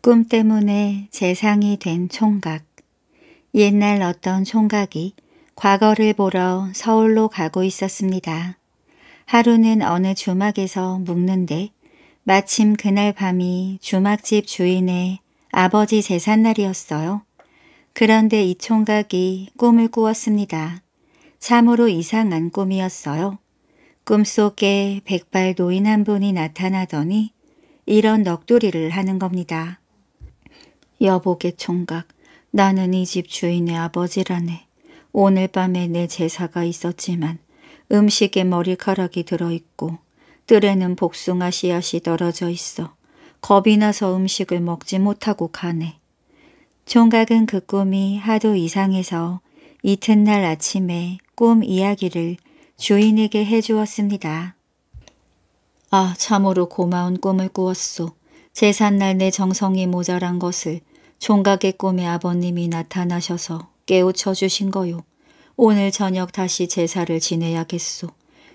꿈 때문에 재상이 된 총각. 옛날 어떤 총각이 과거를 보러 서울로 가고 있었습니다. 하루는 어느 주막에서 묵는데 마침 그날 밤이 주막집 주인의 아버지 재산날이었어요. 그런데 이 총각이 꿈을 꾸었습니다. 참으로 이상한 꿈이었어요. 꿈속에 백발 노인 한 분이 나타나더니 이런 넋두리를 하는 겁니다. 여보게 총각, 나는 이 집 주인의 아버지라네. 오늘 밤에 내 제사가 있었지만 음식에 머리카락이 들어있고 뜰에는 복숭아 씨앗이 떨어져 있어 겁이 나서 음식을 먹지 못하고 가네. 총각은 그 꿈이 하도 이상해서 이튿날 아침에 꿈 이야기를 주인에게 해주었습니다. 아 참으로 고마운 꿈을 꾸었소. 제삿날 내 정성이 모자란 것을 총각의 꿈에 아버님이 나타나셔서 깨우쳐 주신 거요. 오늘 저녁 다시 제사를 지내야겠소.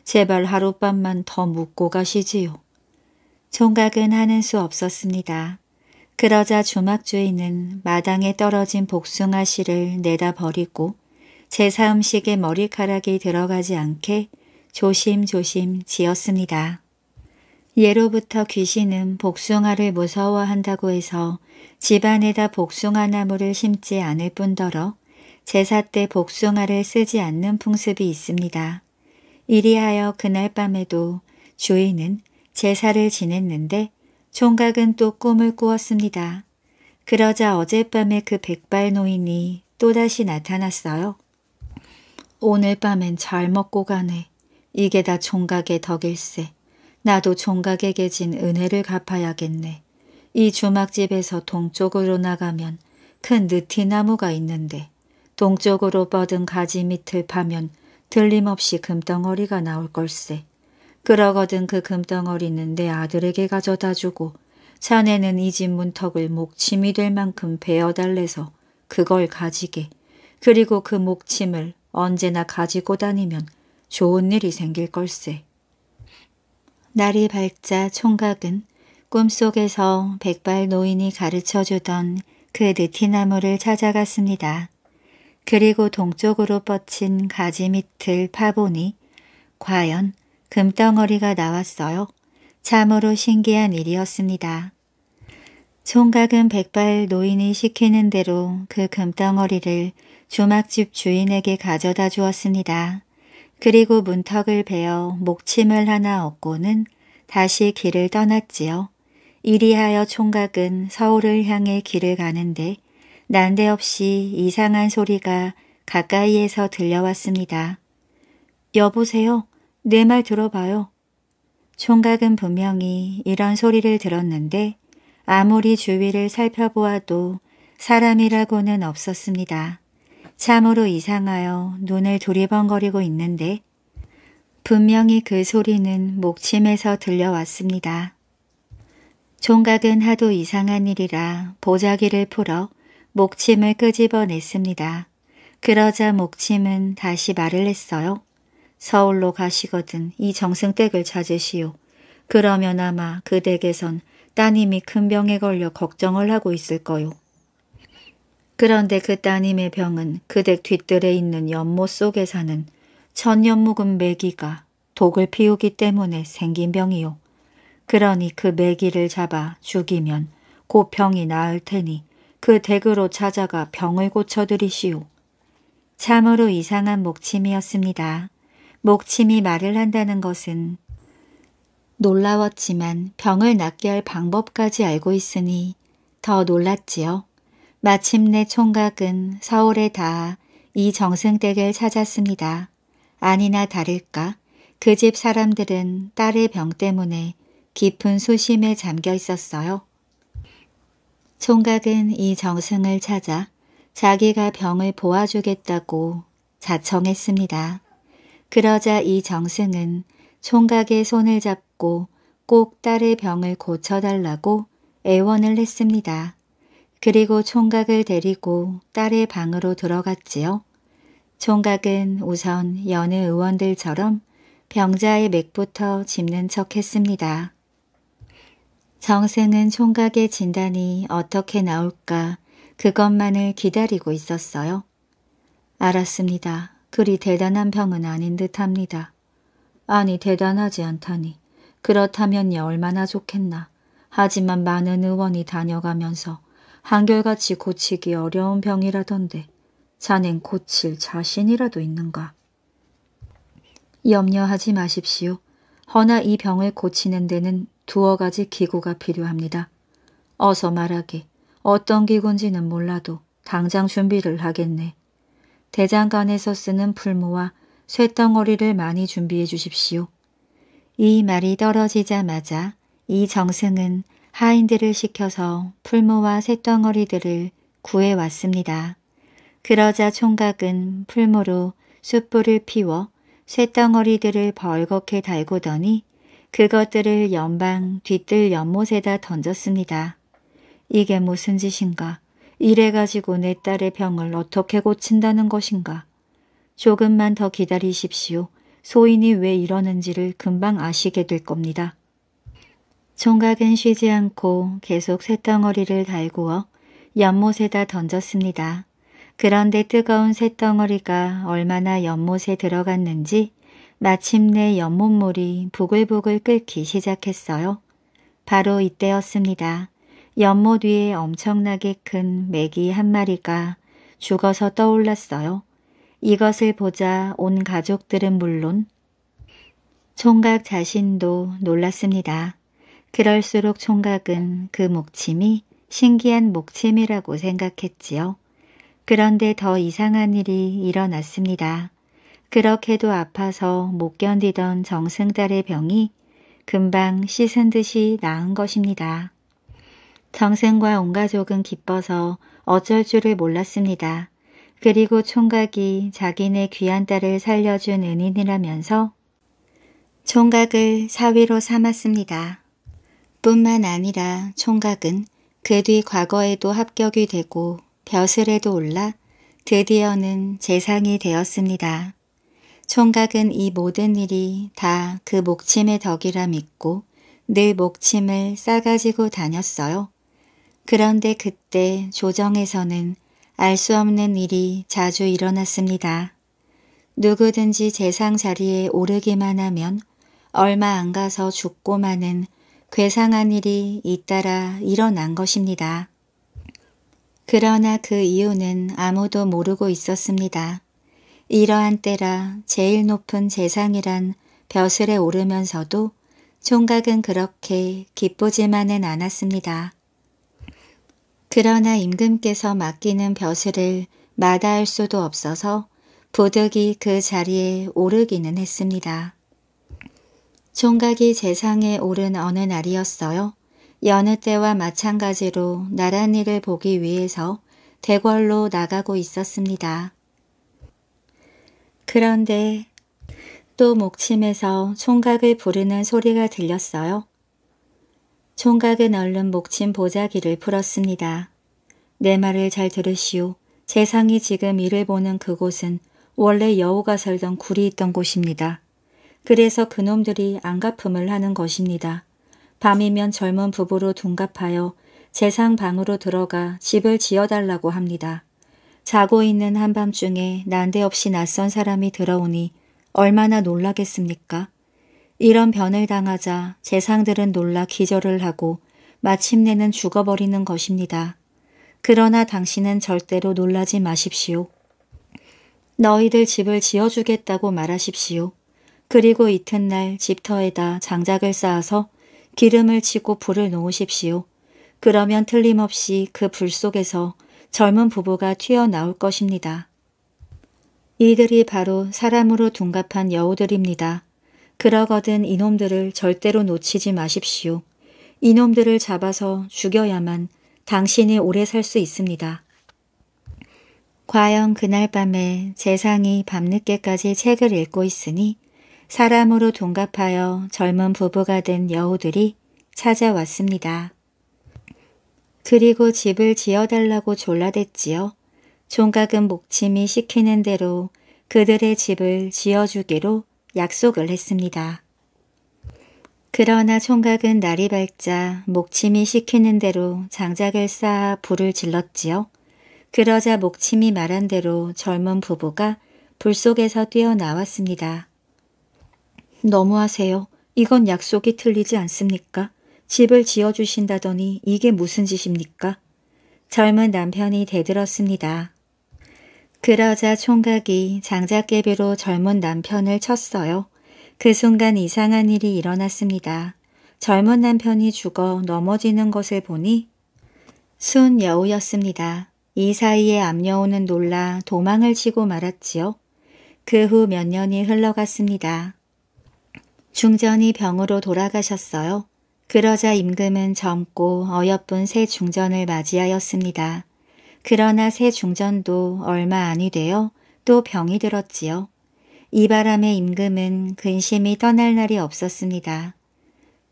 제발 하룻밤만 더 묵고 가시지요. 총각은 하는 수 없었습니다. 그러자 주막주인은 마당에 떨어진 복숭아 씨를 내다 버리고 제사 음식에 머리카락이 들어가지 않게 조심조심 지었습니다. 예로부터 귀신은 복숭아를 무서워한다고 해서 집안에다 복숭아 나무를 심지 않을 뿐더러 제사 때 복숭아를 쓰지 않는 풍습이 있습니다. 이리하여 그날 밤에도 주인은 제사를 지냈는데 총각은 또 꿈을 꾸었습니다. 그러자 어젯밤에 그 백발 노인이 또다시 나타났어요. 오늘 밤엔 잘 먹고 가네. 이게 다 총각의 덕일세. 나도 종각에게 진 은혜를 갚아야겠네. 이 주막집에서 동쪽으로 나가면 큰 느티나무가 있는데 동쪽으로 뻗은 가지 밑을 파면 들림없이 금덩어리가 나올 걸세. 그러거든 그 금덩어리는 내 아들에게 가져다주고 자네는 이 집 문턱을 목침이 될 만큼 베어달래서 그걸 가지게. 그리고 그 목침을 언제나 가지고 다니면 좋은 일이 생길 걸세. 날이 밝자 총각은 꿈속에서 백발 노인이 가르쳐주던 그 느티나무를 찾아갔습니다. 그리고 동쪽으로 뻗친 가지 밑을 파보니 과연 금덩어리가 나왔어요. 참으로 신기한 일이었습니다. 총각은 백발 노인이 시키는 대로 그 금덩어리를 주막집 주인에게 가져다 주었습니다. 그리고 문턱을 베어 목침을 하나 얻고는 다시 길을 떠났지요. 이리하여 총각은 서울을 향해 길을 가는데 난데없이 이상한 소리가 가까이에서 들려왔습니다. 여보세요? 내 말 들어봐요. 총각은 분명히 이런 소리를 들었는데 아무리 주위를 살펴보아도 사람이라고는 없었습니다. 참으로 이상하여 눈을 두리번거리고 있는데 분명히 그 소리는 목침에서 들려왔습니다. 종각은 하도 이상한 일이라 보자기를 풀어 목침을 끄집어냈습니다. 그러자 목침은 다시 말을 했어요. 서울로 가시거든 이 정승댁을 찾으시오. 그러면 아마 그 댁에선 따님이 큰 병에 걸려 걱정을 하고 있을 거요. 그런데 그 따님의 병은 그 댁 뒤뜰에 있는 연못 속에 사는 천연 묵은 메기가 독을 피우기 때문에 생긴 병이요. 그러니 그 메기를 잡아 죽이면 곧 병이 나을 테니 그 댁으로 찾아가 병을 고쳐드리시오. 참으로 이상한 목침이었습니다. 목침이 말을 한다는 것은 놀라웠지만 병을 낫게 할 방법까지 알고 있으니 더 놀랐지요. 마침내 총각은 서울에 다 이 정승댁을 찾았습니다. 아니나 다를까 그 집 사람들은 딸의 병 때문에 깊은 수심에 잠겨 있었어요. 총각은 이 정승을 찾아 자기가 병을 보아주겠다고 자청했습니다. 그러자 이 정승은 총각의 손을 잡고 꼭 딸의 병을 고쳐달라고 애원을 했습니다. 그리고 총각을 데리고 딸의 방으로 들어갔지요. 총각은 우선 여느 의원들처럼 병자의 맥부터 짚는 척 했습니다. 정생은 총각의 진단이 어떻게 나올까 그것만을 기다리고 있었어요. 알았습니다. 그리 대단한 병은 아닌 듯합니다. 아니 대단하지 않다니. 그렇다면 얼마나 좋겠나. 하지만 많은 의원이 다녀가면서 한결같이 고치기 어려운 병이라던데 자넨 고칠 자신이라도 있는가. 염려하지 마십시오. 허나 이 병을 고치는 데는 두어 가지 기구가 필요합니다. 어서 말하게 어떤 기구인지는 몰라도 당장 준비를 하겠네. 대장간에서 쓰는 풀무와 쇳덩어리를 많이 준비해 주십시오. 이 말이 떨어지자마자 이 정승은 하인들을 시켜서 풀모와 새덩어리들을 구해왔습니다. 그러자 총각은 풀모로 숯불을 피워 쇳덩어리들을 벌겋게 달구더니 그것들을 연방 뒤뜰 연못에다 던졌습니다. 이게 무슨 짓인가? 이래가지고 내 딸의 병을 어떻게 고친다는 것인가? 조금만 더 기다리십시오. 소인이 왜 이러는지를 금방 아시게 될 겁니다. 총각은 쉬지 않고 계속 새덩어리를 달구어 연못에다 던졌습니다. 그런데 뜨거운 새덩어리가 얼마나 연못에 들어갔는지 마침내 연못물이 부글부글 끓기 시작했어요. 바로 이때였습니다. 연못 위에 엄청나게 큰 메기 한 마리가 죽어서 떠올랐어요. 이것을 보자 온 가족들은 물론 총각 자신도 놀랐습니다. 그럴수록 총각은 그 목침이 신기한 목침이라고 생각했지요. 그런데 더 이상한 일이 일어났습니다. 그렇게도 아파서 못 견디던 정승달의 병이 금방 씻은 듯이 나은 것입니다. 정승과 온 가족은 기뻐서 어쩔 줄을 몰랐습니다. 그리고 총각이 자기네 귀한 딸을 살려준 은인이라면서 총각을 사위로 삼았습니다. 뿐만 아니라 총각은 그 뒤 과거에도 합격이 되고 벼슬에도 올라 드디어는 재상이 되었습니다. 총각은 이 모든 일이 다 그 목침의 덕이라 믿고 늘 목침을 싸가지고 다녔어요. 그런데 그때 조정에서는 알 수 없는 일이 자주 일어났습니다. 누구든지 재상 자리에 오르기만 하면 얼마 안 가서 죽고 마는 괴상한 일이 잇따라 일어난 것입니다. 그러나 그 이유는 아무도 모르고 있었습니다. 이러한 때라 제일 높은 재상이란 벼슬에 오르면서도 총각은 그렇게 기쁘지만은 않았습니다. 그러나 임금께서 맡기는 벼슬을 마다할 수도 없어서 부득이 그 자리에 오르기는 했습니다. 총각이 재상에 오른 어느 날이었어요. 여느 때와 마찬가지로 나란히를 보기 위해서 대궐로 나가고 있었습니다. 그런데 또 목침에서 총각을 부르는 소리가 들렸어요. 총각은 얼른 목침 보자기를 풀었습니다. 내 말을 잘 들으시오. 재상이 지금 이를 보는 그곳은 원래 여우가 살던 굴이 있던 곳입니다. 그래서 그놈들이 안갚음을 하는 것입니다. 밤이면 젊은 부부로 둔갑하여 재상 방으로 들어가 집을 지어달라고 합니다. 자고 있는 한밤중에 난데없이 낯선 사람이 들어오니 얼마나 놀라겠습니까? 이런 변을 당하자 재상들은 놀라 기절을 하고 마침내는 죽어버리는 것입니다. 그러나 당신은 절대로 놀라지 마십시오. 너희들 집을 지어주겠다고 말하십시오. 그리고 이튿날 집터에다 장작을 쌓아서 기름을 치고 불을 놓으십시오. 그러면 틀림없이 그 불 속에서 젊은 부부가 튀어나올 것입니다. 이들이 바로 사람으로 둔갑한 여우들입니다. 그러거든 이놈들을 절대로 놓치지 마십시오. 이놈들을 잡아서 죽여야만 당신이 오래 살 수 있습니다. 과연 그날 밤에 재상이 밤늦게까지 책을 읽고 있으니 사람으로 동갑하여 젊은 부부가 된 여우들이 찾아왔습니다. 그리고 집을 지어달라고 졸라댔지요. 종각은 목침이 시키는 대로 그들의 집을 지어주기로 약속을 했습니다. 그러나 총각은 날이 밝자 목침이 시키는 대로 장작을 쌓아 불을 질렀지요. 그러자 목침이 말한 대로 젊은 부부가 불 속에서 뛰어나왔습니다. 너무하세요. 이건 약속이 틀리지 않습니까? 집을 지어주신다더니 이게 무슨 짓입니까? 젊은 남편이 대들었습니다. 그러자 총각이 장작개비로 젊은 남편을 쳤어요. 그 순간 이상한 일이 일어났습니다. 젊은 남편이 죽어 넘어지는 것을 보니 순 여우였습니다. 이 사이에 암여우는 놀라 도망을 치고 말았지요. 그 후 몇 년이 흘러갔습니다. 중전이 병으로 돌아가셨어요. 그러자 임금은 젊고 어여쁜 새 중전을 맞이하였습니다. 그러나 새 중전도 얼마 안이 되어 또 병이 들었지요. 이 바람에 임금은 근심이 떠날 날이 없었습니다.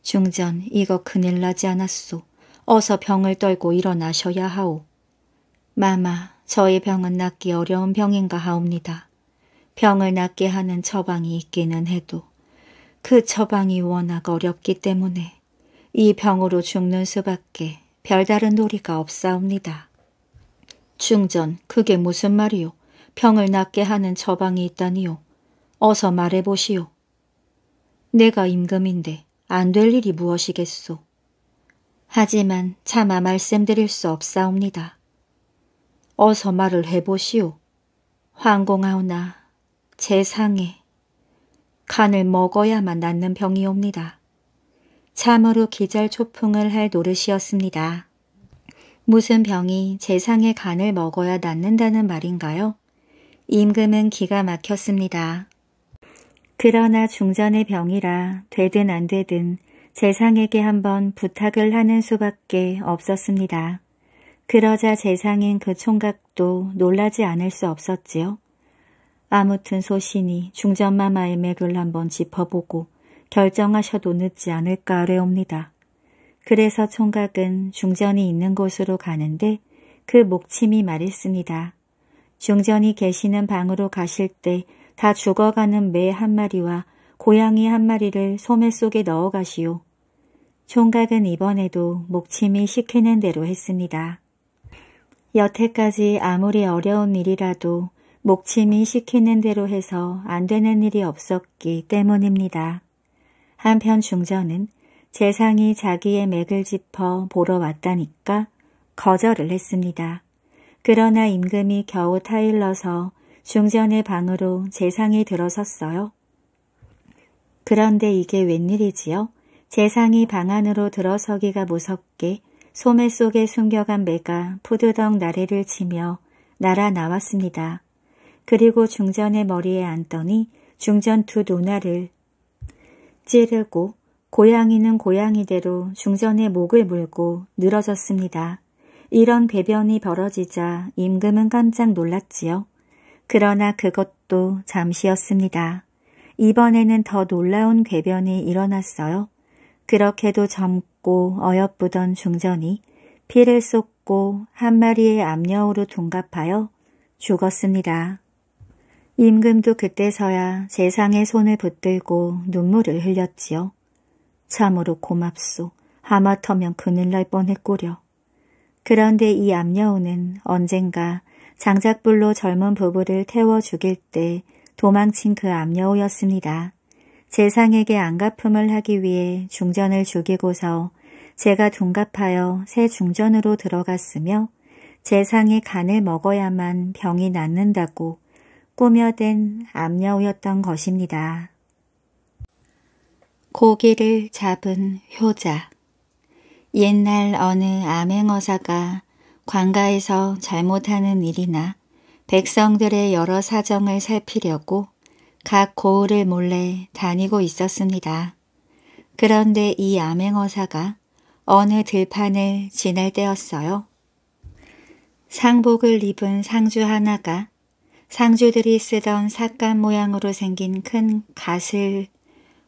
중전, 이거 큰일 나지 않았소. 어서 병을 떨고 일어나셔야 하오. 마마, 저의 병은 낫기 어려운 병인가 하옵니다. 병을 낫게 하는 처방이 있기는 해도 그 처방이 워낙 어렵기 때문에 이 병으로 죽는 수밖에 별다른 도리가 없사옵니다. 중전 그게 무슨 말이오 병을 낫게 하는 처방이 있다니요. 어서 말해보시오. 내가 임금인데 안 될 일이 무엇이겠소. 하지만 차마 말씀드릴 수 없사옵니다. 어서 말을 해보시오. 황공하오나 제 상에 간을 먹어야만 낫는 병이옵니다. 참으로 기절 초풍을 할 노릇이었습니다. 무슨 병이 재상의 간을 먹어야 낫는다는 말인가요? 임금은 기가 막혔습니다. 그러나 중전의 병이라 되든 안 되든 재상에게 한번 부탁을 하는 수밖에 없었습니다. 그러자 재상인 그 총각도 놀라지 않을 수 없었지요. 아무튼 소신이 중전마마의 맥을 한번 짚어보고 결정하셔도 늦지 않을까 아래옵니다. 그래서 총각은 중전이 있는 곳으로 가는데 그 목침이 말했습니다. 중전이 계시는 방으로 가실 때 다 죽어가는 매 한 마리와 고양이 한 마리를 소매 속에 넣어 가시오. 총각은 이번에도 목침이 시키는 대로 했습니다. 여태까지 아무리 어려운 일이라도 목침이 시키는 대로 해서 안 되는 일이 없었기 때문입니다. 한편 중전은 재상이 자기의 맥을 짚어 보러 왔다니까 거절을 했습니다. 그러나 임금이 겨우 타일러서 중전의 방으로 재상이 들어섰어요. 그런데 이게 웬일이지요? 재상이 방 안으로 들어서기가 무섭게 소매 속에 숨겨간 매가 푸드덕 나래를 치며 날아 나왔습니다. 그리고 중전의 머리에 앉더니 중전 두 누나를 찌르고 고양이는 고양이대로 중전의 목을 물고 늘어졌습니다. 이런 배변이 벌어지자 임금은 깜짝 놀랐지요. 그러나 그것도 잠시였습니다. 이번에는 더 놀라운 괴변이 일어났어요. 그렇게도 젊고 어여쁘던 중전이 피를 쏟고 한 마리의 암녀우로 둔갑하여 죽었습니다. 임금도 그때서야 세상의 손을 붙들고 눈물을 흘렸지요. 참으로 고맙소. 하마터면 그늘 날뻔했구려 그런데 이암녀우는 언젠가 장작불로 젊은 부부를 태워 죽일 때 도망친 그암녀우였습니다 재상에게 안갚음을 하기 위해 중전을 죽이고서 제가 둔갑하여 새 중전으로 들어갔으며 재상이 간을 먹어야만 병이 낫는다고 꾸며댄 암여우였던 것입니다. 고기를 잡은 효자 옛날 어느 암행어사가 관가에서 잘못하는 일이나 백성들의 여러 사정을 살피려고 각 고을을 몰래 다니고 있었습니다. 그런데 이 암행어사가 어느 들판을 지낼 때였어요. 상복을 입은 상주 하나가 상주들이 쓰던 삿간 모양으로 생긴 큰 갓을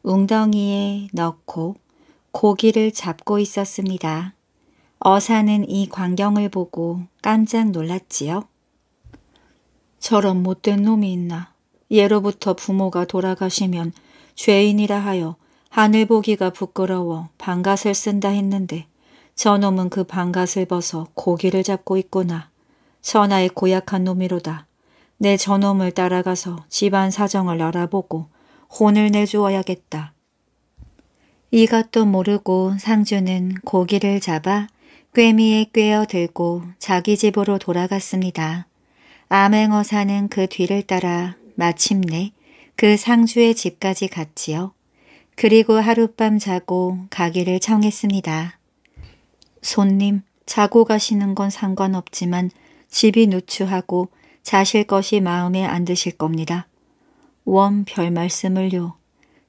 웅덩이에 넣고 고기를 잡고 있었습니다. 어사는 이 광경을 보고 깜짝 놀랐지요. 저런 못된 놈이 있나. 예로부터 부모가 돌아가시면 죄인이라 하여 하늘 보기가 부끄러워 반갓을 쓴다 했는데 저놈은 그 반갓을 벗어 고기를 잡고 있구나. 천하의 고약한 놈이로다. 내 저놈을 따라가서 집안 사정을 알아보고 혼을 내주어야겠다. 이것도 모르고 상주는 고기를 잡아 꿰미에 꿰어들고 자기 집으로 돌아갔습니다. 암행어사는 그 뒤를 따라 마침내 그 상주의 집까지 갔지요. 그리고 하룻밤 자고 가기를 청했습니다. 손님, 자고 가시는 건 상관없지만 집이 누추하고 자실 것이 마음에 안 드실 겁니다. 원 별 말씀을요.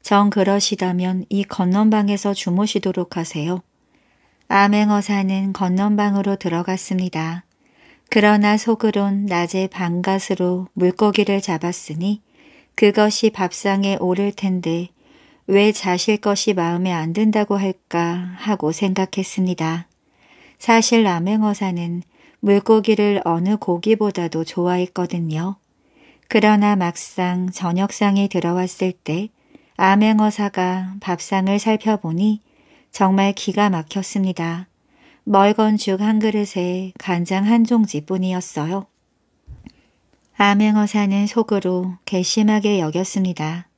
정 그러시다면 이 건넌방에서 주무시도록 하세요. 암행어사는 건넌방으로 들어갔습니다. 그러나 속으론 낮에 방갓으로 물고기를 잡았으니 그것이 밥상에 오를 텐데 왜 자실 것이 마음에 안 든다고 할까 하고 생각했습니다. 사실 암행어사는 물고기를 어느 고기보다도 좋아했거든요. 그러나 막상 저녁상에 들어왔을 때 암행어사가 밥상을 살펴보니 정말 기가 막혔습니다. 멀건 죽 한 그릇에 간장 한 종지뿐이었어요. 암행어사는 속으로 괘씸하게 여겼습니다.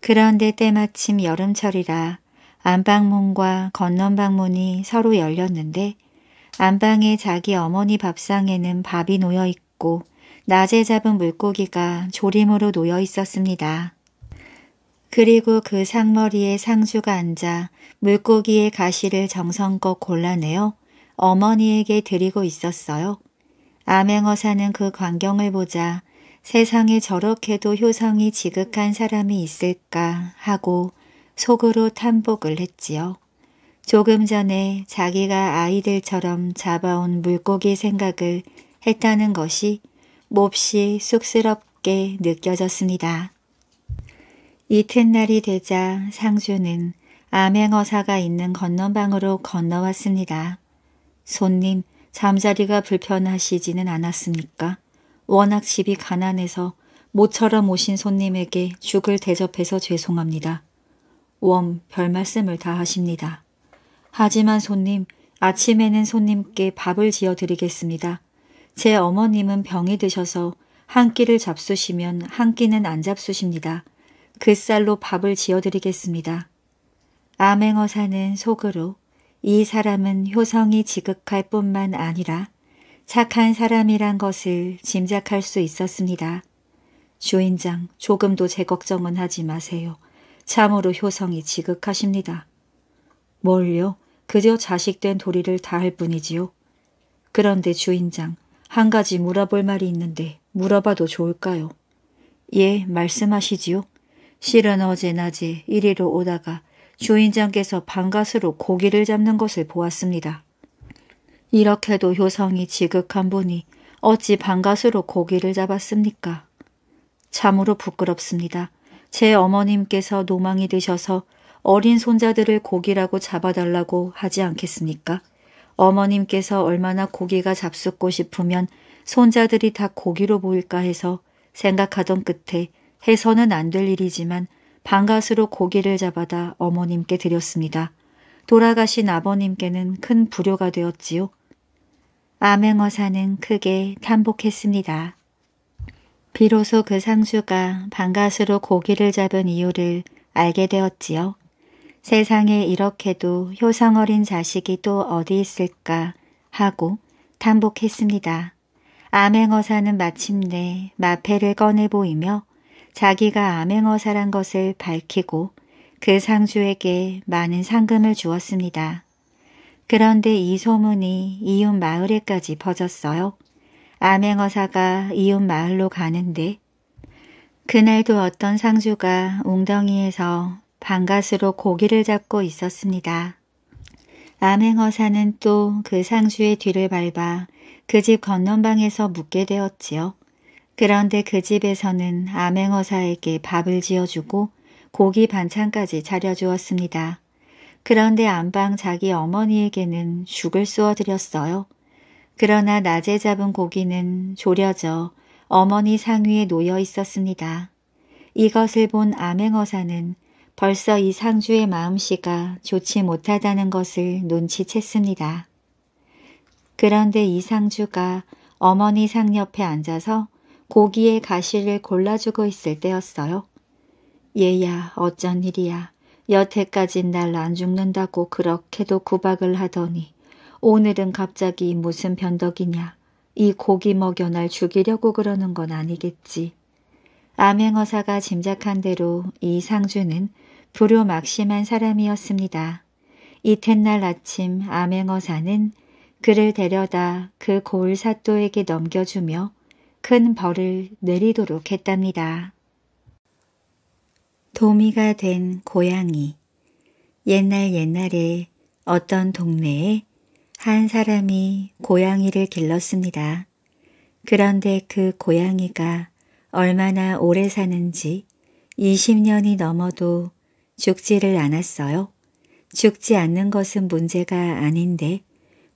그런데 때마침 여름철이라 안방문과 건넌방문이 서로 열렸는데 안방에 자기 어머니 밥상에는 밥이 놓여 있고 낮에 잡은 물고기가 조림으로 놓여 있었습니다. 그리고 그 상머리에 상주가 앉아 물고기의 가시를 정성껏 골라내어 어머니에게 드리고 있었어요. 암행어사는 그 광경을 보자 세상에 저렇게도 효성이 지극한 사람이 있을까 하고 속으로 탐복을 했지요. 조금 전에 자기가 아이들처럼 잡아온 물고기 생각을 했다는 것이 몹시 쑥스럽게 느껴졌습니다. 이튿날이 되자 상주는 암행어사가 있는 건너방으로 건너왔습니다. 손님, 잠자리가 불편하시지는 않았습니까? 워낙 집이 가난해서 모처럼 오신 손님에게 죽을 대접해서 죄송합니다. 웜, 별말씀을 다 하십니다. 하지만 손님, 아침에는 손님께 밥을 지어 드리겠습니다. 제 어머님은 병이 드셔서 한 끼를 잡수시면 한 끼는 안 잡수십니다. 그 쌀로 밥을 지어 드리겠습니다. 암행어사는 속으로 이 사람은 효성이 지극할 뿐만 아니라 착한 사람이란 것을 짐작할 수 있었습니다. 주인장 조금도 제 걱정은 하지 마세요. 참으로 효성이 지극하십니다. 뭘요? 그저 자식된 도리를 다 할 뿐이지요. 그런데 주인장, 한 가지 물어볼 말이 있는데 물어봐도 좋을까요? 예, 말씀하시지요. 실은 어제 낮에 이리로 오다가 주인장께서 방가스로 고기를 잡는 것을 보았습니다. 이렇게도 효성이 지극한 분이 어찌 방가스로 고기를 잡았습니까? 참으로 부끄럽습니다. 제 어머님께서 노망이 되셔서 어린 손자들을 고기라고 잡아달라고 하지 않겠습니까? 어머님께서 얼마나 고기가 잡숫고 싶으면 손자들이 다 고기로 보일까 해서 생각하던 끝에 해서는 안 될 일이지만 반가스로 고기를 잡아다 어머님께 드렸습니다. 돌아가신 아버님께는 큰 불효가 되었지요. 암행어사는 크게 탄복했습니다. 비로소 그 상주가 반가스로 고기를 잡은 이유를 알게 되었지요. 세상에 이렇게도 효성 어린 자식이 또 어디 있을까 하고 탄복했습니다. 암행어사는 마침내 마패를 꺼내 보이며 자기가 암행어사란 것을 밝히고 그 상주에게 많은 상금을 주었습니다. 그런데 이 소문이 이웃 마을에까지 퍼졌어요. 암행어사가 이웃 마을로 가는데 그날도 어떤 상주가 웅덩이에서 방가스로 고기를 잡고 있었습니다. 암행어사는 또 그 상수의 뒤를 밟아 그 집 건넌방에서 묵게 되었지요. 그런데 그 집에서는 암행어사에게 밥을 지어주고 고기 반찬까지 차려주었습니다. 그런데 안방 자기 어머니에게는 죽을 쏘어드렸어요. 그러나 낮에 잡은 고기는 졸여져 어머니 상위에 놓여 있었습니다. 이것을 본 암행어사는 벌써 이상주의 마음씨가 좋지 못하다는 것을 눈치챘습니다. 그런데 이상주가 어머니 상 옆에 앉아서 고기의 가시를 골라주고 있을 때였어요. 얘야 어쩐 일이야. 여태까진 날 안 죽는다고 그렇게도 구박을 하더니 오늘은 갑자기 무슨 변덕이냐. 이 고기 먹여 날 죽이려고 그러는 건 아니겠지. 암행어사가 짐작한 대로 이상주는 불효 막심한 사람이었습니다. 이튿날 아침 암행어사는 그를 데려다 그 고을 사또에게 넘겨주며 큰 벌을 내리도록 했답니다. 도미가 된 고양이 옛날 옛날에 어떤 동네에 한 사람이 고양이를 길렀습니다. 그런데 그 고양이가 얼마나 오래 사는지 20년이 넘어도 죽지를 않았어요. 죽지 않는 것은 문제가 아닌데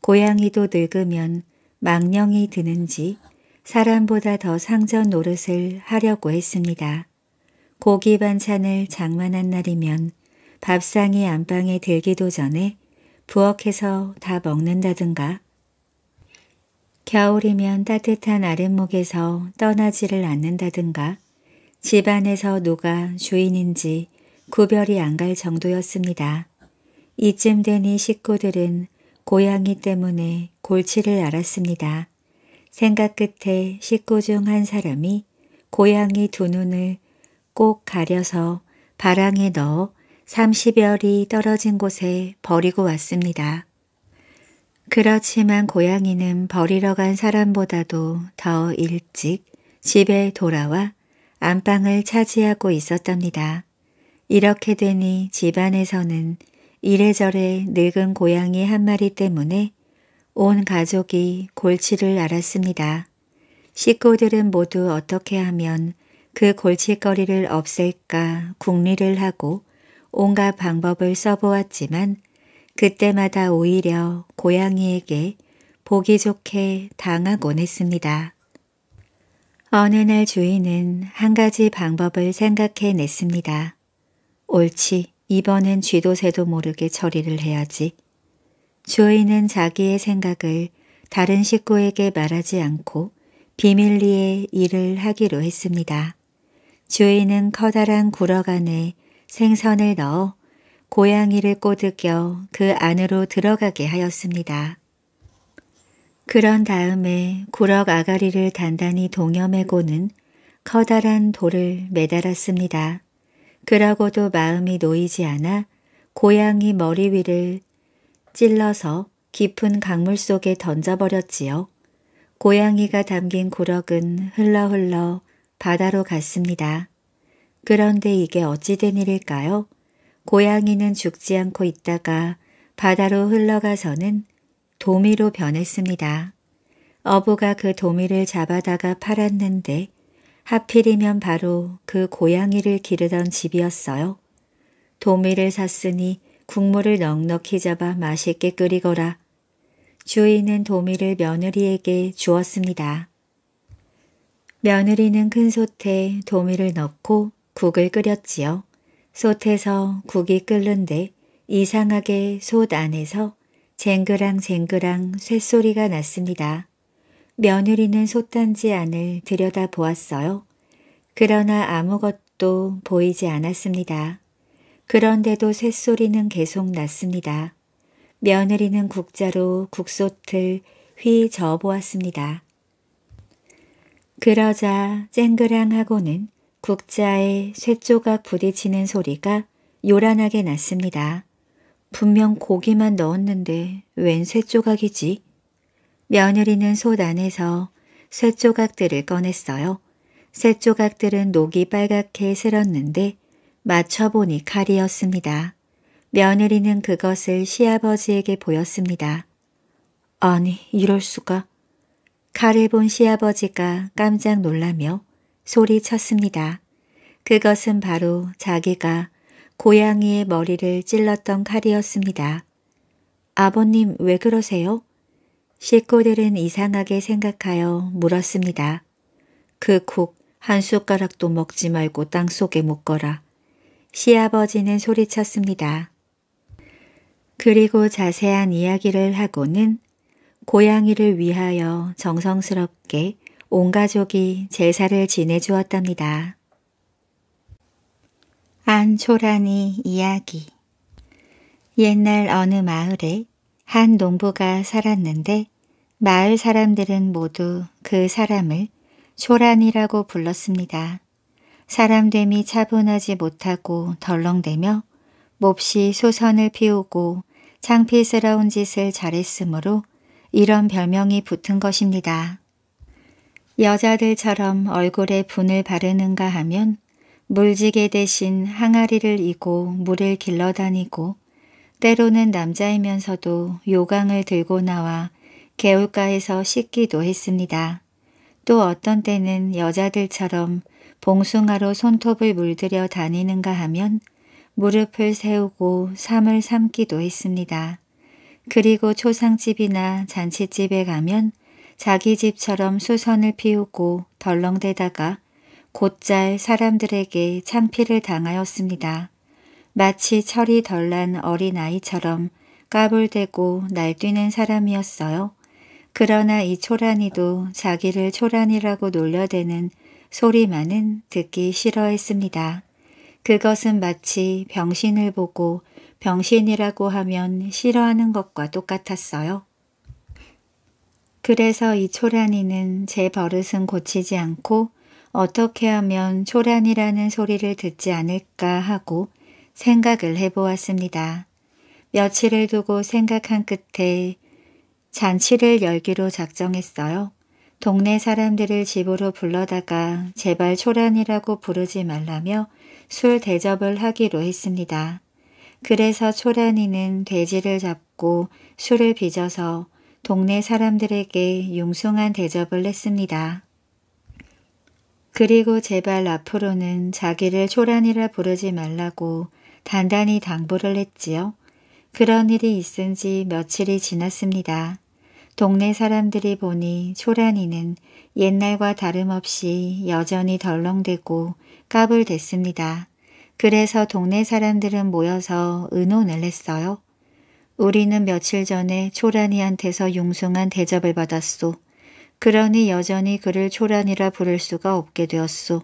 고양이도 늙으면 망령이 드는지 사람보다 더 상전 노릇을 하려고 했습니다. 고기 반찬을 장만한 날이면 밥상이 안방에 들기도 전에 부엌에서 다 먹는다든가 겨울이면 따뜻한 아랫목에서 떠나지를 않는다든가 집안에서 누가 주인인지 구별이 안 갈 정도였습니다. 이쯤 되니 식구들은 고양이 때문에 골치를 앓았습니다 생각 끝에 식구 중 한 사람이 고양이 두 눈을 꼭 가려서 바랑에 넣어 3 0열이 떨어진 곳에 버리고 왔습니다. 그렇지만 고양이는 버리러 간 사람보다도 더 일찍 집에 돌아와 안방을 차지하고 있었답니다. 이렇게 되니 집안에서는 이래저래 늙은 고양이 한 마리 때문에 온 가족이 골치를 앓았습니다. 식구들은 모두 어떻게 하면 그 골칫거리를 없앨까 궁리를 하고 온갖 방법을 써보았지만 그때마다 오히려 고양이에게 보기 좋게 당하곤 했습니다. 어느 날 주인은 한 가지 방법을 생각해냈습니다. 옳지. 이번엔 쥐도 새도 모르게 처리를 해야지. 주인은 자기의 생각을 다른 식구에게 말하지 않고 비밀리에 일을 하기로 했습니다. 주인은 커다란 구럭 안에 생선을 넣어 고양이를 꼬드겨 그 안으로 들어가게 하였습니다. 그런 다음에 구럭 아가리를 단단히 동여매고는 커다란 돌을 매달았습니다. 그러고도 마음이 놓이지 않아 고양이 머리 위를 찔러서 깊은 강물 속에 던져버렸지요. 고양이가 담긴 고럭은 흘러흘러 바다로 갔습니다. 그런데 이게 어찌된 일일까요? 고양이는 죽지 않고 있다가 바다로 흘러가서는 도미로 변했습니다. 어부가 그 도미를 잡아다가 팔았는데 하필이면 바로 그 고양이를 기르던 집이었어요. 도미를 샀으니 국물을 넉넉히 잡아 맛있게 끓이거라. 주인은 도미를 며느리에게 주었습니다. 며느리는 큰 솥에 도미를 넣고 국을 끓였지요. 솥에서 국이 끓는데 이상하게 솥 안에서 쟁그랑쟁그랑 쇳소리가 났습니다. 며느리는 솥단지 안을 들여다보았어요. 그러나 아무것도 보이지 않았습니다. 그런데도 새소리는 계속 났습니다. 며느리는 국자로 국솥을 휘 저어보았습니다. 그러자 쨍그랑하고는 국자의쇳조각 부딪히는 소리가 요란하게 났습니다. 분명 고기만 넣었는데 웬쇳조각이지 며느리는 솥 안에서 쇳조각들을 꺼냈어요. 쇳조각들은 녹이 빨갛게 슬었는데 맞춰보니 칼이었습니다. 며느리는 그것을 시아버지에게 보였습니다. 아니 이럴 수가. 칼을 본 시아버지가 깜짝 놀라며 소리쳤습니다. 그것은 바로 자기가 고양이의 머리를 찔렀던 칼이었습니다. 아버님 왜 그러세요? 식구들은 이상하게 생각하여 물었습니다. 그국한 숟가락도 먹지 말고 땅속에 묶어라. 시아버지는 소리쳤습니다. 그리고 자세한 이야기를 하고는 고양이를 위하여 정성스럽게 온 가족이 제사를 지내주었답니다. 안초라니 이야기 옛날 어느 마을에 한 농부가 살았는데 마을 사람들은 모두 그 사람을 초란이라고 불렀습니다. 사람됨이 차분하지 못하고 덜렁대며 몹시 소선을 피우고 창피스러운 짓을 잘했으므로 이런 별명이 붙은 것입니다. 여자들처럼 얼굴에 분을 바르는가 하면 물지개 대신 항아리를 이고 물을 길러다니고 때로는 남자이면서도 요강을 들고 나와 개울가에서 씻기도 했습니다. 또 어떤 때는 여자들처럼 봉숭아로 손톱을 물들여 다니는가 하면 무릎을 세우고 삶을 삼기도 했습니다. 그리고 초상집이나 잔치집에 가면 자기 집처럼 수선을 피우고 덜렁대다가 곧잘 사람들에게 창피를 당하였습니다. 마치 철이 덜 난 어린아이처럼 까불대고 날뛰는 사람이었어요. 그러나 이 초란이도 자기를 초란이라고 놀려대는 소리만은 듣기 싫어했습니다. 그것은 마치 병신을 보고 병신이라고 하면 싫어하는 것과 똑같았어요. 그래서 이 초란이는 제 버릇은 고치지 않고 어떻게 하면 초란이라는 소리를 듣지 않을까 하고 생각을 해보았습니다. 며칠을 두고 생각한 끝에 잔치를 열기로 작정했어요. 동네 사람들을 집으로 불러다가 제발 초란이라고 부르지 말라며 술 대접을 하기로 했습니다. 그래서 초란이는 돼지를 잡고 술을 빚어서 동네 사람들에게 융숭한 대접을 했습니다. 그리고 제발 앞으로는 자기를 초란이라 부르지 말라고 단단히 당부를 했지요. 그런 일이 있은 지 며칠이 지났습니다. 동네 사람들이 보니 초란이는 옛날과 다름없이 여전히 덜렁대고 까불댔습니다. 그래서 동네 사람들은 모여서 의논을 했어요. 우리는 며칠 전에 초란이한테서 융숭한 대접을 받았소. 그러니 여전히 그를 초란이라 부를 수가 없게 되었소.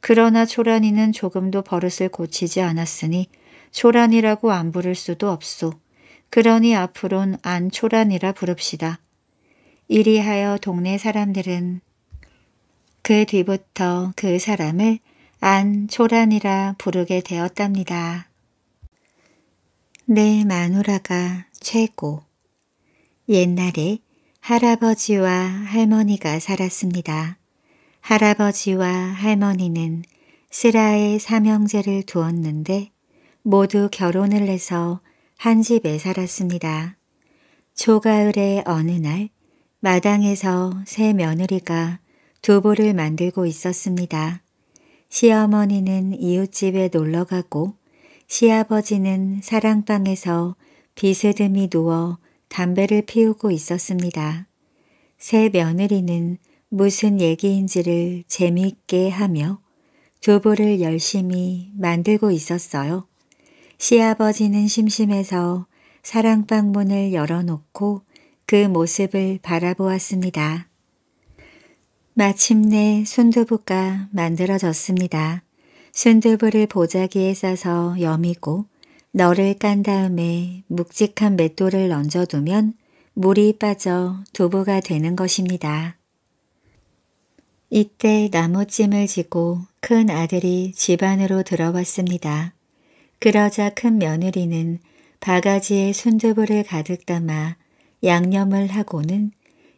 그러나 초란이는 조금도 버릇을 고치지 않았으니 초란이라고 안 부를 수도 없소. 그러니 앞으론 안초란이라 부릅시다. 이리하여 동네 사람들은 그 뒤부터 그 사람을 안초란이라 부르게 되었답니다. 내 마누라가 최고 옛날에 할아버지와 할머니가 살았습니다. 할아버지와 할머니는 쓰라의 삼형제를 두었는데 모두 결혼을 해서 한 집에 살았습니다. 조가을의 어느 날 마당에서 새 며느리가 두부를 만들고 있었습니다. 시어머니는 이웃집에 놀러가고 시아버지는 사랑방에서 비스듬히 누워 담배를 피우고 있었습니다. 새 며느리는 무슨 얘기인지를 재미있게 하며 두부를 열심히 만들고 있었어요. 시아버지는 심심해서 사랑방 문을 열어놓고 그 모습을 바라보았습니다. 마침내 순두부가 만들어졌습니다. 순두부를 보자기에 싸서 여미고 너를 깐 다음에 묵직한 맷돌을 얹어두면 물이 빠져 두부가 되는 것입니다. 이때 나무찜을 지고 큰 아들이 집안으로 들어왔습니다. 그러자 큰 며느리는 바가지에 순두부를 가득 담아 양념을 하고는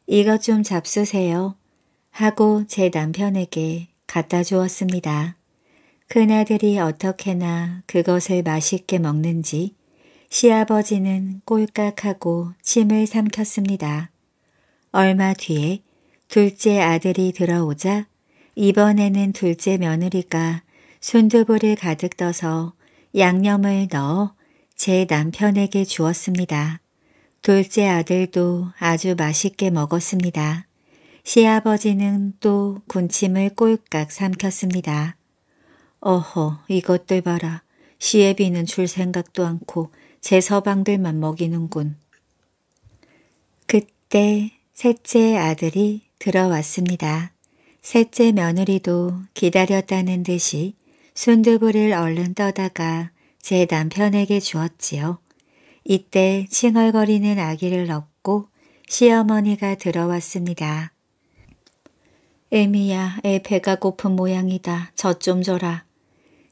이것 좀 잡수세요 하고 제 남편에게 갖다 주었습니다. 큰아들이 어떻게나 그것을 맛있게 먹는지 시아버지는 꼴깍하고 침을 삼켰습니다. 얼마 뒤에 둘째 아들이 들어오자 이번에는 둘째 며느리가 순두부를 가득 떠서 양념을 넣어 제 남편에게 주었습니다. 둘째 아들도 아주 맛있게 먹었습니다. 시아버지는 또 군침을 꼴깍 삼켰습니다. 어허 이것들 봐라. 시애비는 줄 생각도 않고 제 서방들만 먹이는군. 그때 셋째 아들이 들어왔습니다. 셋째 며느리도 기다렸다는 듯이 순두부를 얼른 떠다가 제 남편에게 주었지요. 이때 칭얼거리는 아기를 업고 시어머니가 들어왔습니다. 에미야애 배가 고픈 모양이다. 젖 좀 줘라.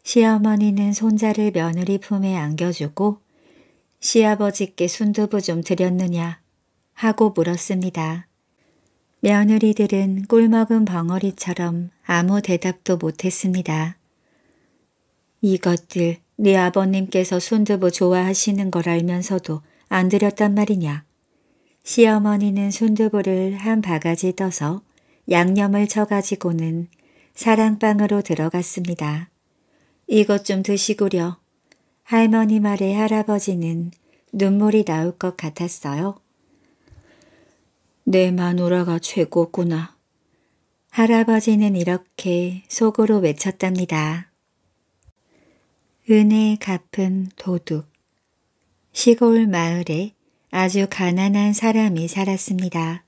시어머니는 손자를 며느리 품에 안겨주고 시아버지께 순두부 좀 드렸느냐 하고 물었습니다. 며느리들은 꿀먹은 벙어리처럼 아무 대답도 못했습니다. 이것들 네 아버님께서 순두부 좋아하시는 걸 알면서도 안 드렸단 말이냐. 시어머니는 순두부를 한 바가지 떠서 양념을 쳐가지고는 사랑방으로 들어갔습니다. 이것 좀 드시구려. 할머니 말에 할아버지는 눈물이 나올 것 같았어요. 내 마누라가 최고구나. 할아버지는 이렇게 속으로 외쳤답니다. 은혜 갚은 도둑. 시골 마을에 아주 가난한 사람이 살았습니다.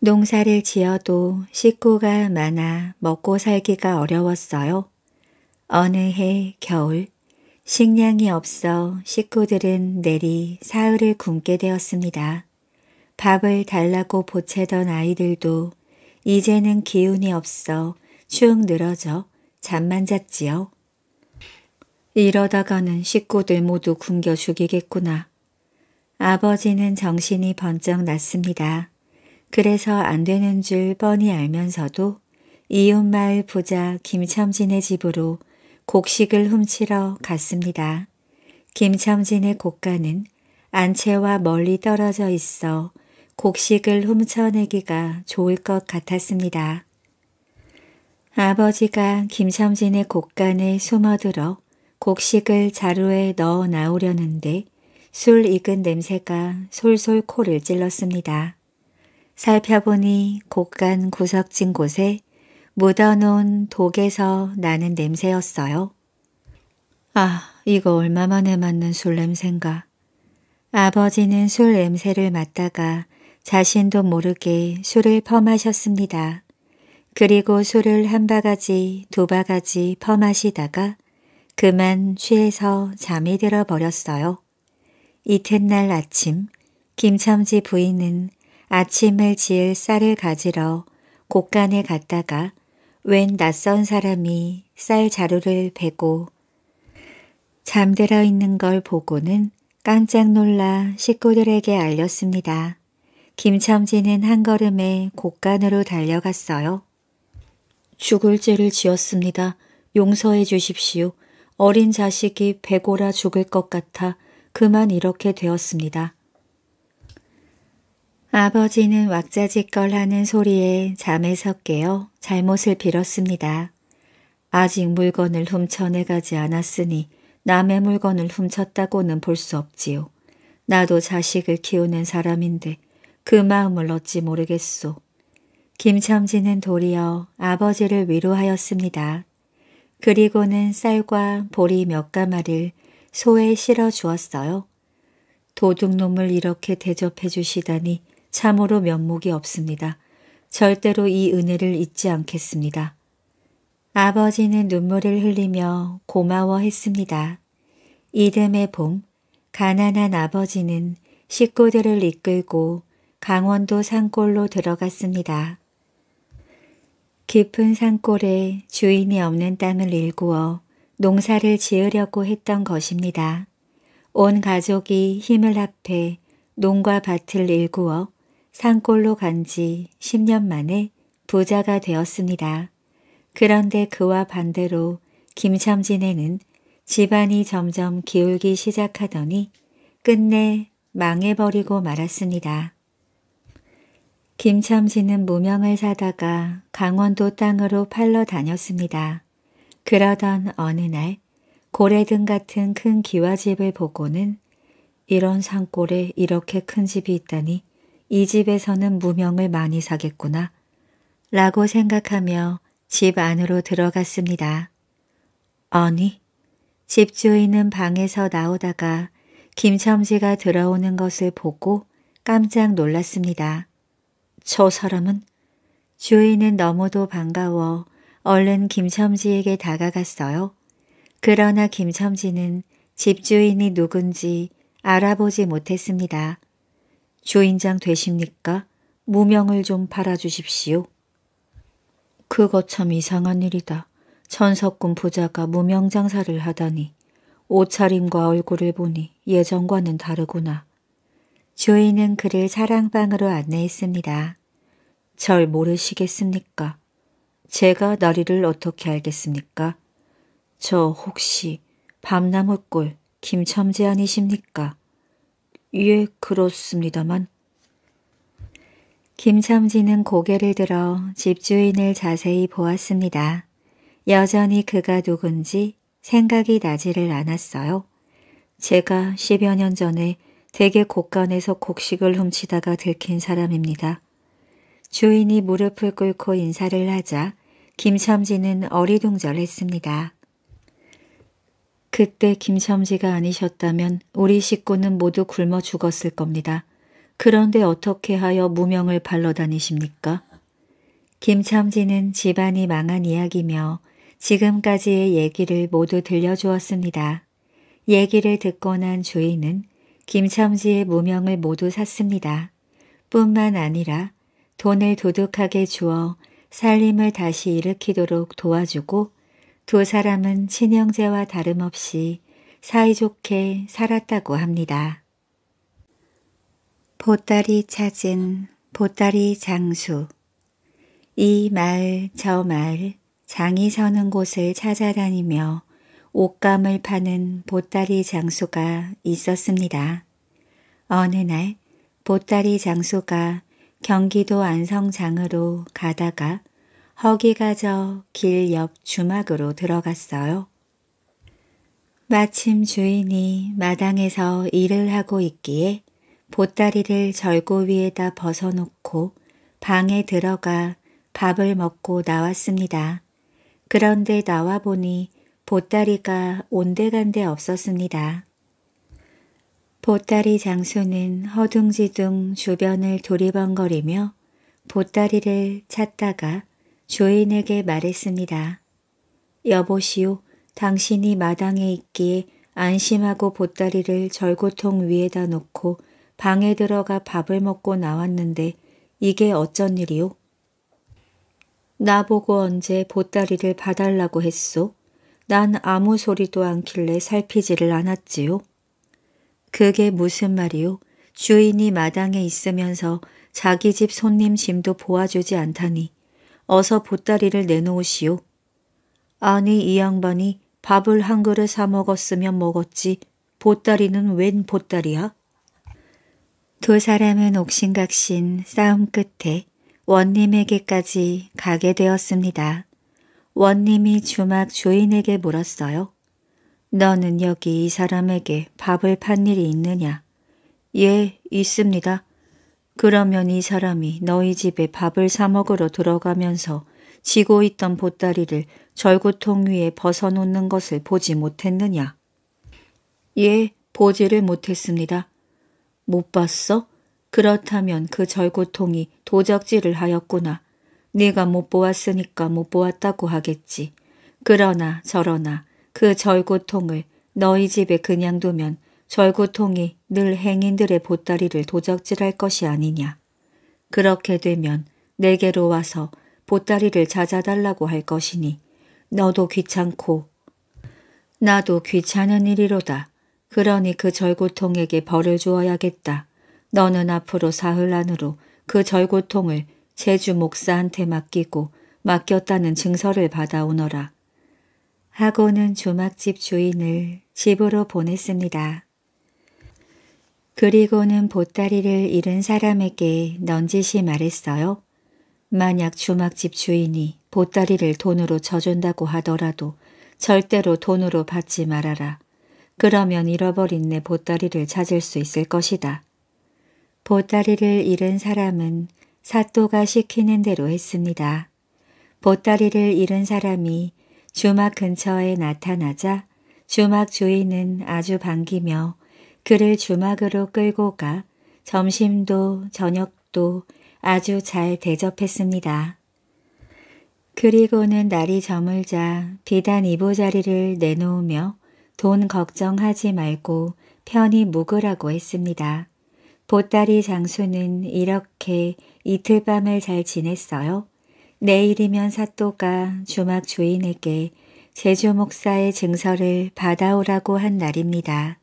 농사를 지어도 식구가 많아 먹고 살기가 어려웠어요. 어느 해 겨울 식량이 없어 식구들은 내리 사흘을 굶게 되었습니다. 밥을 달라고 보채던 아이들도 이제는 기운이 없어 축 늘어져 잠만 잤지요. 이러다가는 식구들 모두 굶겨 죽이겠구나. 아버지는 정신이 번쩍 났습니다. 그래서 안 되는 줄 뻔히 알면서도 이웃마을 부자 김첨진의 집으로 곡식을 훔치러 갔습니다. 김첨진의 곡가는 안채와 멀리 떨어져 있어 곡식을 훔쳐내기가 좋을 것 같았습니다. 아버지가 김첨진의 곡간에 숨어들어 곡식을 자루에 넣어 나오려는데 술 익은 냄새가 솔솔 코를 찔렀습니다. 살펴보니 곡간 구석진 곳에 묻어놓은 독에서 나는 냄새였어요. 아, 이거 얼마만에 맡는 술 냄새인가. 아버지는 술 냄새를 맡다가 자신도 모르게 술을 퍼마셨습니다. 그리고 술을 한 바가지 두 바가지 퍼마시다가 그만 취해서 잠이 들어 버렸어요. 이튿날 아침 김첨지 부인은 아침을 지을 쌀을 가지러 곡간에 갔다가 웬 낯선 사람이 쌀 자루를 베고 잠들어 있는 걸 보고는 깜짝 놀라 식구들에게 알렸습니다. 김첨지는 한 걸음에 곡간으로 달려갔어요. 죽을 죄를 지었습니다. 용서해 주십시오. 어린 자식이 배고라 죽을 것 같아 그만 이렇게 되었습니다. 아버지는 왁자지껄 하는 소리에 잠에서 깨어 잘못을 빌었습니다. 아직 물건을 훔쳐내가지 않았으니 남의 물건을 훔쳤다고는 볼 수 없지요. 나도 자식을 키우는 사람인데 그 마음을 어찌 모르겠소. 김첨지는 도리어 아버지를 위로하였습니다. 그리고는 쌀과 보리 몇 가마를 소에 실어 주었어요. 도둑놈을 이렇게 대접해 주시다니 참으로 면목이 없습니다. 절대로 이 은혜를 잊지 않겠습니다. 아버지는 눈물을 흘리며 고마워했습니다. 이듬해 봄, 가난한 아버지는 식구들을 이끌고 강원도 산골로 들어갔습니다. 깊은 산골에 주인이 없는 땅을 일구어 농사를 지으려고 했던 것입니다. 온 가족이 힘을 합해 농과 밭을 일구어 산골로 간 지 10년 만에 부자가 되었습니다. 그런데 그와 반대로 김첨진에는 집안이 점점 기울기 시작하더니 끝내 망해버리고 말았습니다. 김첨지는 무명을 사다가 강원도 땅으로 팔러 다녔습니다. 그러던 어느 날 고래등 같은 큰 기와집을 보고는 이런 산골에 이렇게 큰 집이 있다니 이 집에서는 무명을 많이 사겠구나 라고 생각하며 집 안으로 들어갔습니다. 아니, 집주인은 방에서 나오다가 김첨지가 들어오는 것을 보고 깜짝 놀랐습니다. 저 사람은 주인은 너무도 반가워 얼른 김첨지에게 다가갔어요. 그러나 김첨지는 집주인이 누군지 알아보지 못했습니다. 주인장 되십니까? 무명을 좀 팔아주십시오. 그거 참 이상한 일이다. 천석군 부자가 무명장사를 하다니 옷차림과 얼굴을 보니 예전과는 다르구나. 조이는 그를 사랑방으로 안내했습니다. 절 모르시겠습니까? 제가 너리를 어떻게 알겠습니까? 저 혹시 밤나무꼴 김첨재 아니십니까? 예, 그렇습니다만. 김첨지는 고개를 들어 집주인을 자세히 보았습니다. 여전히 그가 누군지 생각이 나지를 않았어요. 제가 10여 년 전에 대개 곳간에서 곡식을 훔치다가 들킨 사람입니다. 주인이 무릎을 꿇고 인사를 하자 김첨지는 어리둥절했습니다. 그때 김첨지가 아니셨다면 우리 식구는 모두 굶어 죽었을 겁니다. 그런데 어떻게 하여 무명을 발러 다니십니까? 김첨지는 집안이 망한 이야기며 지금까지의 얘기를 모두 들려주었습니다. 얘기를 듣고 난 주인은 김첨지의 무명을 모두 샀습니다. 뿐만 아니라 돈을 도둑하게 주어 살림을 다시 일으키도록 도와주고 두 사람은 친형제와 다름없이 사이좋게 살았다고 합니다. 보따리 찾은 보따리 장수 이 마을 저 마을 장이 서는 곳을 찾아다니며 옷감을 파는 보따리 장소가 있었습니다. 어느 날 보따리 장소가 경기도 안성장으로 가다가 허기가 져 길 옆 주막으로 들어갔어요. 마침 주인이 마당에서 일을 하고 있기에 보따리를 절고 위에다 벗어놓고 방에 들어가 밥을 먹고 나왔습니다. 그런데 나와보니 보따리가 온데간데 없었습니다. 보따리 장수는 허둥지둥 주변을 도리번거리며 보따리를 찾다가 조인에게 말했습니다. 여보시오, 당신이 마당에 있기에 안심하고 보따리를 절구통 위에다 놓고 방에 들어가 밥을 먹고 나왔는데 이게 어쩐 일이오? 나보고 언제 보따리를 봐달라고 했소? 난 아무 소리도 않길래 살피지를 않았지요. 그게 무슨 말이요? 주인이 마당에 있으면서 자기 집 손님 짐도 보아주지 않다니 어서 보따리를 내놓으시오. 아니 이 양반이 밥을 한 그릇 사 먹었으면 먹었지 보따리는 웬 보따리야? 두 사람은 옥신각신 싸움 끝에 원님에게까지 가게 되었습니다. 원님이 주막 주인에게 물었어요. 너는 여기 이 사람에게 밥을 판 일이 있느냐? 예, 있습니다. 그러면 이 사람이 너희 집에 밥을 사 먹으러 들어가면서 지고 있던 보따리를 절구통 위에 벗어놓는 것을 보지 못했느냐? 예, 보지를 못했습니다. 못 봤어? 그렇다면 그 절구통이 도적질을 하였구나. 네가 못 보았으니까 못 보았다고 하겠지. 그러나 저러나 그 절고통을 너희 집에 그냥 두면 절고통이 늘 행인들의 보따리를 도적질할 것이 아니냐. 그렇게 되면 내게로 와서 보따리를 찾아달라고 할 것이니 너도 귀찮고 나도 귀찮은 일이로다. 그러니 그 절고통에게 벌을 주어야겠다. 너는 앞으로 사흘 안으로 그 절고통을 제주 목사한테 맡기고 맡겼다는 증서를 받아오너라. 하고는 조막집 주인을 집으로 보냈습니다. 그리고는 보따리를 잃은 사람에게 넌지시 말했어요. 만약 주막집 주인이 보따리를 돈으로 져준다고 하더라도 절대로 돈으로 받지 말아라. 그러면 잃어버린 내 보따리를 찾을 수 있을 것이다. 보따리를 잃은 사람은 사또가 시키는 대로 했습니다. 보따리를 잃은 사람이 주막 근처에 나타나자 주막 주인은 아주 반기며 그를 주막으로 끌고 가 점심도 저녁도 아주 잘 대접했습니다. 그리고는 날이 저물자 비단 이보자리를 내놓으며 돈 걱정하지 말고 편히 묵으라고 했습니다. 보따리 장수는 이렇게 이틀 밤을 잘 지냈어요. 내일이면 사또가 주막 주인에게 제주 목사의 증서를 받아오라고 한 날입니다.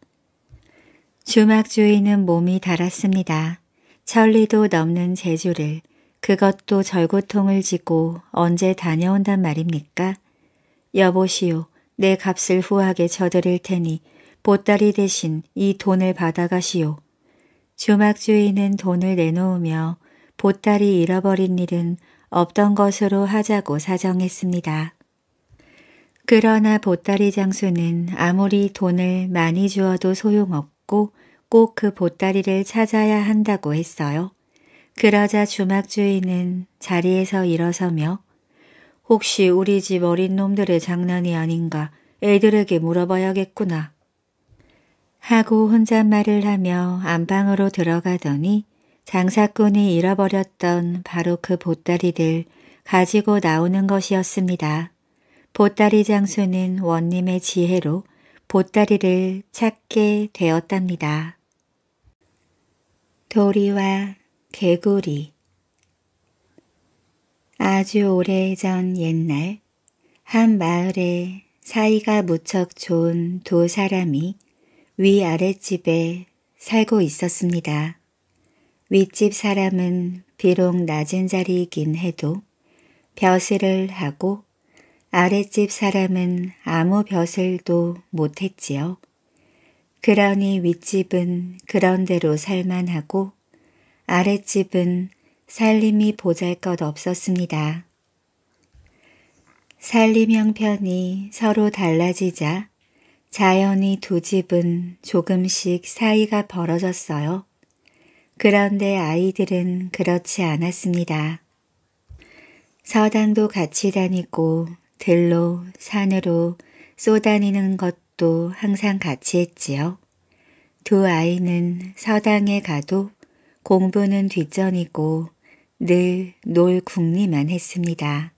주막 주인은 몸이 달았습니다. 천리도 넘는 제주를 그것도 절구통을 지고 언제 다녀온단 말입니까? 여보시오, 내 값을 후하게 저드릴 테니 보따리 대신 이 돈을 받아가시오. 주막 주인은 돈을 내놓으며 보따리 잃어버린 일은 없던 것으로 하자고 사정했습니다. 그러나 보따리 장수는 아무리 돈을 많이 주어도 소용없고 꼭 그 보따리를 찾아야 한다고 했어요. 그러자 주막 주인은 자리에서 일어서며 혹시 우리 집 어린 놈들의 장난이 아닌가 애들에게 물어봐야겠구나 하고 혼잣말을 하며 안방으로 들어가더니 장사꾼이 잃어버렸던 바로 그 보따리들 가지고 나오는 것이었습니다. 보따리 장수는 원님의 지혜로 보따리를 찾게 되었답니다. 도리와 개구리 아주 오래전 옛날 한 마을에 사이가 무척 좋은 두 사람이 위아랫집에 살고 있었습니다. 윗집 사람은 비록 낮은 자리이긴 해도 벼슬을 하고 아랫집 사람은 아무 벼슬도 못했지요. 그러니 윗집은 그런대로 살만하고 아랫집은 살림이 보잘것 없었습니다. 살림 형편이 서로 달라지자 자연히 두 집은 조금씩 사이가 벌어졌어요. 그런데 아이들은 그렇지 않았습니다. 서당도 같이 다니고 들로 산으로 쏘다니는 것도 항상 같이 했지요. 두 아이는 서당에 가도 공부는 뒷전이고 늘 놀 궁리만 했습니다.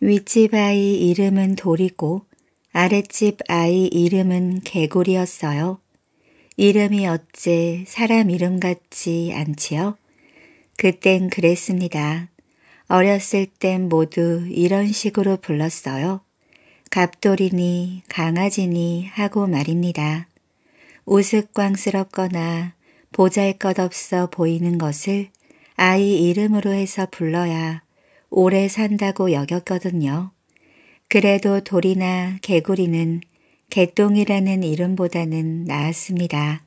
윗집 아이 이름은 돌이고 아랫집 아이 이름은 개구리였어요. 이름이 어째 사람 이름 같지 않지요? 그땐 그랬습니다. 어렸을 땐 모두 이런 식으로 불렀어요. 갑돌이니 강아지니 하고 말입니다. 우스꽝스럽거나 보잘것없어 보이는 것을 아이 이름으로 해서 불러야 오래 산다고 여겼거든요. 그래도 돌이나 개구리는 개똥이라는 이름보다는 나았습니다.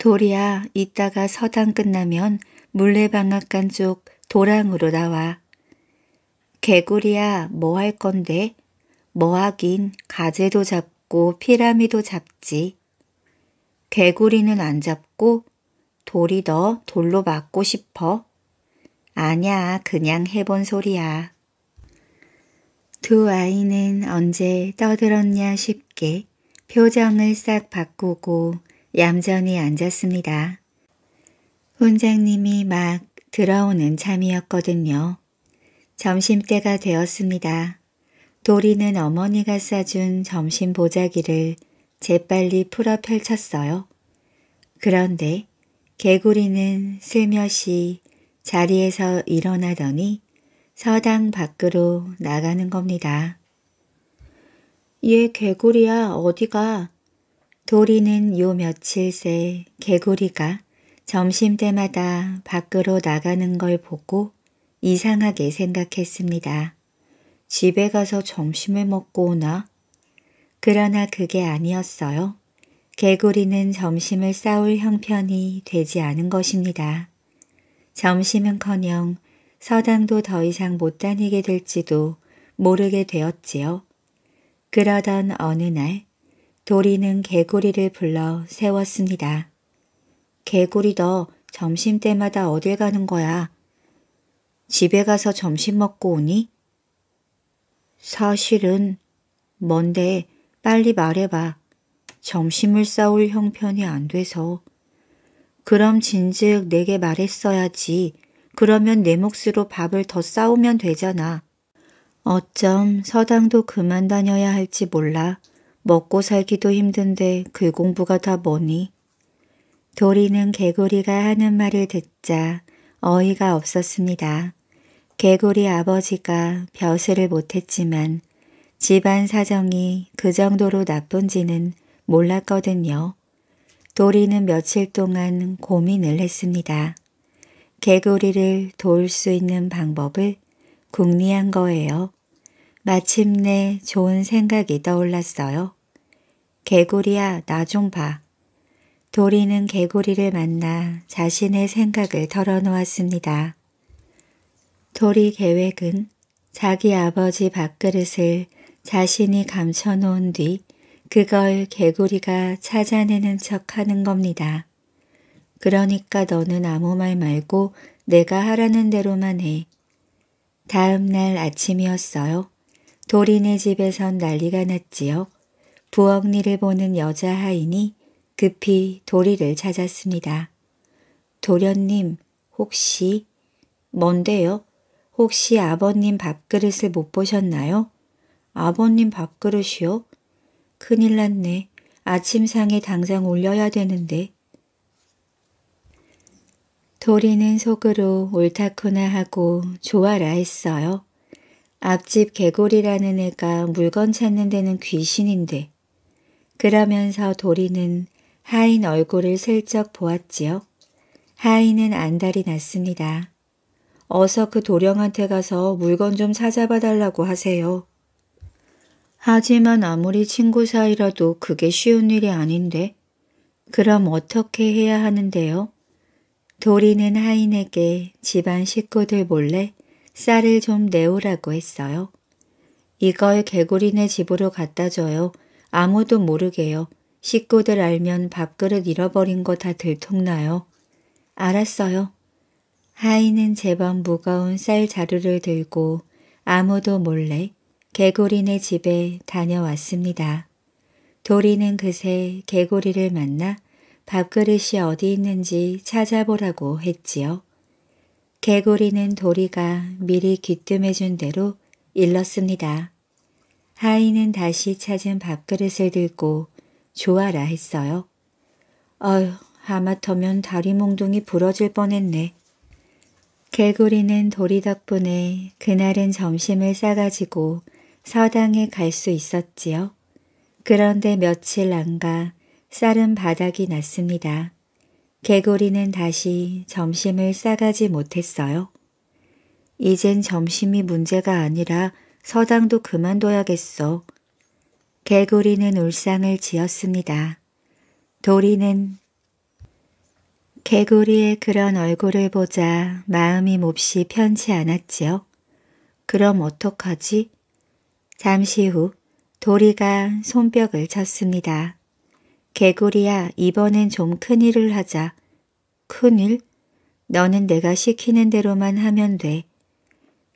돌이야 이따가 서당 끝나면 물레방앗간 쪽 도랑으로 나와. 개구리야 뭐 할 건데? 뭐 하긴 가재도 잡고 피라미도 잡지. 개구리는 안 잡고 돌이 더 돌로 맞고 싶어? 아냐 그냥 해본 소리야. 두 아이는 언제 떠들었냐 싶게 표정을 싹 바꾸고 얌전히 앉았습니다. 원장님이 막 들어오는 참이었거든요. 점심때가 되었습니다. 도리는 어머니가 싸준 점심 보자기를 재빨리 풀어 펼쳤어요. 그런데 개구리는 슬며시 자리에서 일어나더니 서당 밖으로 나가는 겁니다. 얘 예, 개구리야 어디가? 도리는 요 며칠 새 개구리가 점심때마다 밖으로 나가는 걸 보고 이상하게 생각했습니다. 집에 가서 점심을 먹고 오나? 그러나 그게 아니었어요. 개구리는 점심을 싸울 형편이 되지 않은 것입니다. 점심은커녕 서당도 더 이상 못 다니게 될지도 모르게 되었지요. 그러던 어느 날 도리는 개구리를 불러 세웠습니다. 개구리 너 점심때마다 어딜 가는 거야? 집에 가서 점심 먹고 오니? 사실은 뭔데 빨리 말해봐. 점심을 싸울 형편이 안 돼서. 그럼 진즉 내게 말했어야지. 그러면 내 몫으로 밥을 더 싸오면 되잖아. 어쩜 서당도 그만 다녀야 할지 몰라. 먹고 살기도 힘든데 그 공부가 다 뭐니? 도리는 개구리가 하는 말을 듣자 어이가 없었습니다. 개구리 아버지가 벼슬을 못했지만 집안 사정이 그 정도로 나쁜지는 몰랐거든요. 도리는 며칠 동안 고민을 했습니다. 개구리를 도울 수 있는 방법을 궁리한 거예요. 마침내 좋은 생각이 떠올랐어요. 개구리야, 나 좀 봐. 도리는 개구리를 만나 자신의 생각을 털어놓았습니다. 도리 계획은 자기 아버지 밥그릇을 자신이 감춰놓은 뒤 그걸 개구리가 찾아내는 척 하는 겁니다. 그러니까 너는 아무 말 말고 내가 하라는 대로만 해. 다음 날 아침이었어요. 도리네 집에선 난리가 났지요. 부엌일을 보는 여자 하인이 급히 도리를 찾았습니다. 도련님, 혹시... 뭔데요? 혹시 아버님 밥그릇을 못 보셨나요? 아버님 밥그릇이요? 큰일 났네. 아침상에 당장 올려야 되는데. 도리는 속으로 옳다코나 하고 좋아라 했어요. 앞집 개구리라는 애가 물건 찾는 데는 귀신인데. 그러면서 도리는 하인 얼굴을 슬쩍 보았지요. 하인은 안달이 났습니다. 어서 그 도령한테 가서 물건 좀 찾아봐 달라고 하세요. 하지만 아무리 친구 사이라도 그게 쉬운 일이 아닌데. 그럼 어떻게 해야 하는데요? 도리는 하인에게 집안 식구들 몰래 쌀을 좀 내오라고 했어요. 이걸 개구리네 집으로 갖다 줘요. 아무도 모르게요. 식구들 알면 밥그릇 잃어버린 거 다 들통나요. 알았어요. 하인은 제법 무거운 쌀 자루를 들고 아무도 몰래 개구리네 집에 다녀왔습니다. 도리는 그새 개구리를 만나 밥그릇이 어디 있는지 찾아보라고 했지요. 개구리는 도리가 미리 귀뜸해준 대로 일렀습니다. 하이는 다시 찾은 밥그릇을 들고 좋아라 했어요. 어휴, 하마터면 다리 몽둥이 부러질 뻔했네. 개구리는 도리 덕분에 그날은 점심을 싸가지고 서당에 갈 수 있었지요. 그런데 며칠 안가 쌀은 바닥이 났습니다. 개구리는 다시 점심을 싸가지 못했어요. 이젠 점심이 문제가 아니라 서당도 그만둬야겠어. 개구리는 울상을 지었습니다. 도리는 개구리의 그런 얼굴을 보자 마음이 몹시 편치 않았지요. 그럼 어떡하지? 잠시 후 도리가 손뼉을 쳤습니다. 개구리야, 이번엔 좀 큰일을 하자. 큰일? 너는 내가 시키는 대로만 하면 돼.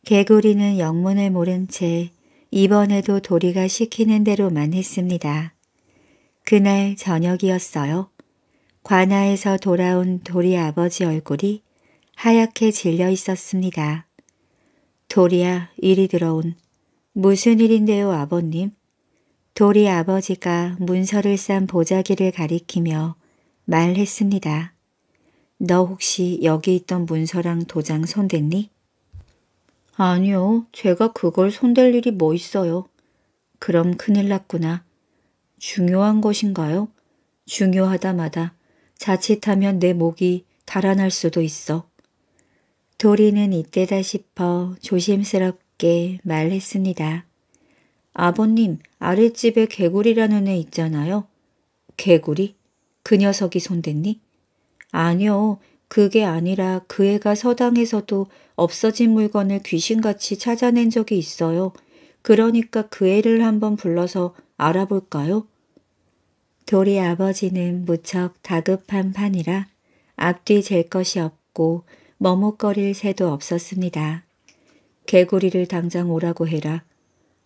개구리는 영문을 모른 채 이번에도 도리가 시키는 대로만 했습니다. 그날 저녁이었어요. 관아에서 돌아온 도리 아버지 얼굴이 하얗게 질려 있었습니다. 도리야, 일이 들어온. 무슨 일인데요, 아버님? 도리 아버지가 문서를 싼 보자기를 가리키며 말했습니다. 너 혹시 여기 있던 문서랑 도장 손댔니? 아니요. 제가 그걸 손댈 일이 뭐 있어요. 그럼 큰일 났구나. 중요한 것인가요? 중요하다마다 자칫하면 내 목이 달아날 수도 있어. 도리는 이때다 싶어 조심스럽게 말했습니다. 아버님, 아랫집에 개구리라는 애 있잖아요. 개구리? 그 녀석이 손댔니? 아니요. 그게 아니라 그 애가 서당에서도 없어진 물건을 귀신같이 찾아낸 적이 있어요. 그러니까 그 애를 한번 불러서 알아볼까요? 도리 아버지는 무척 다급한 판이라 앞뒤 잴 것이 없고 머뭇거릴 새도 없었습니다. 개구리를 당장 오라고 해라.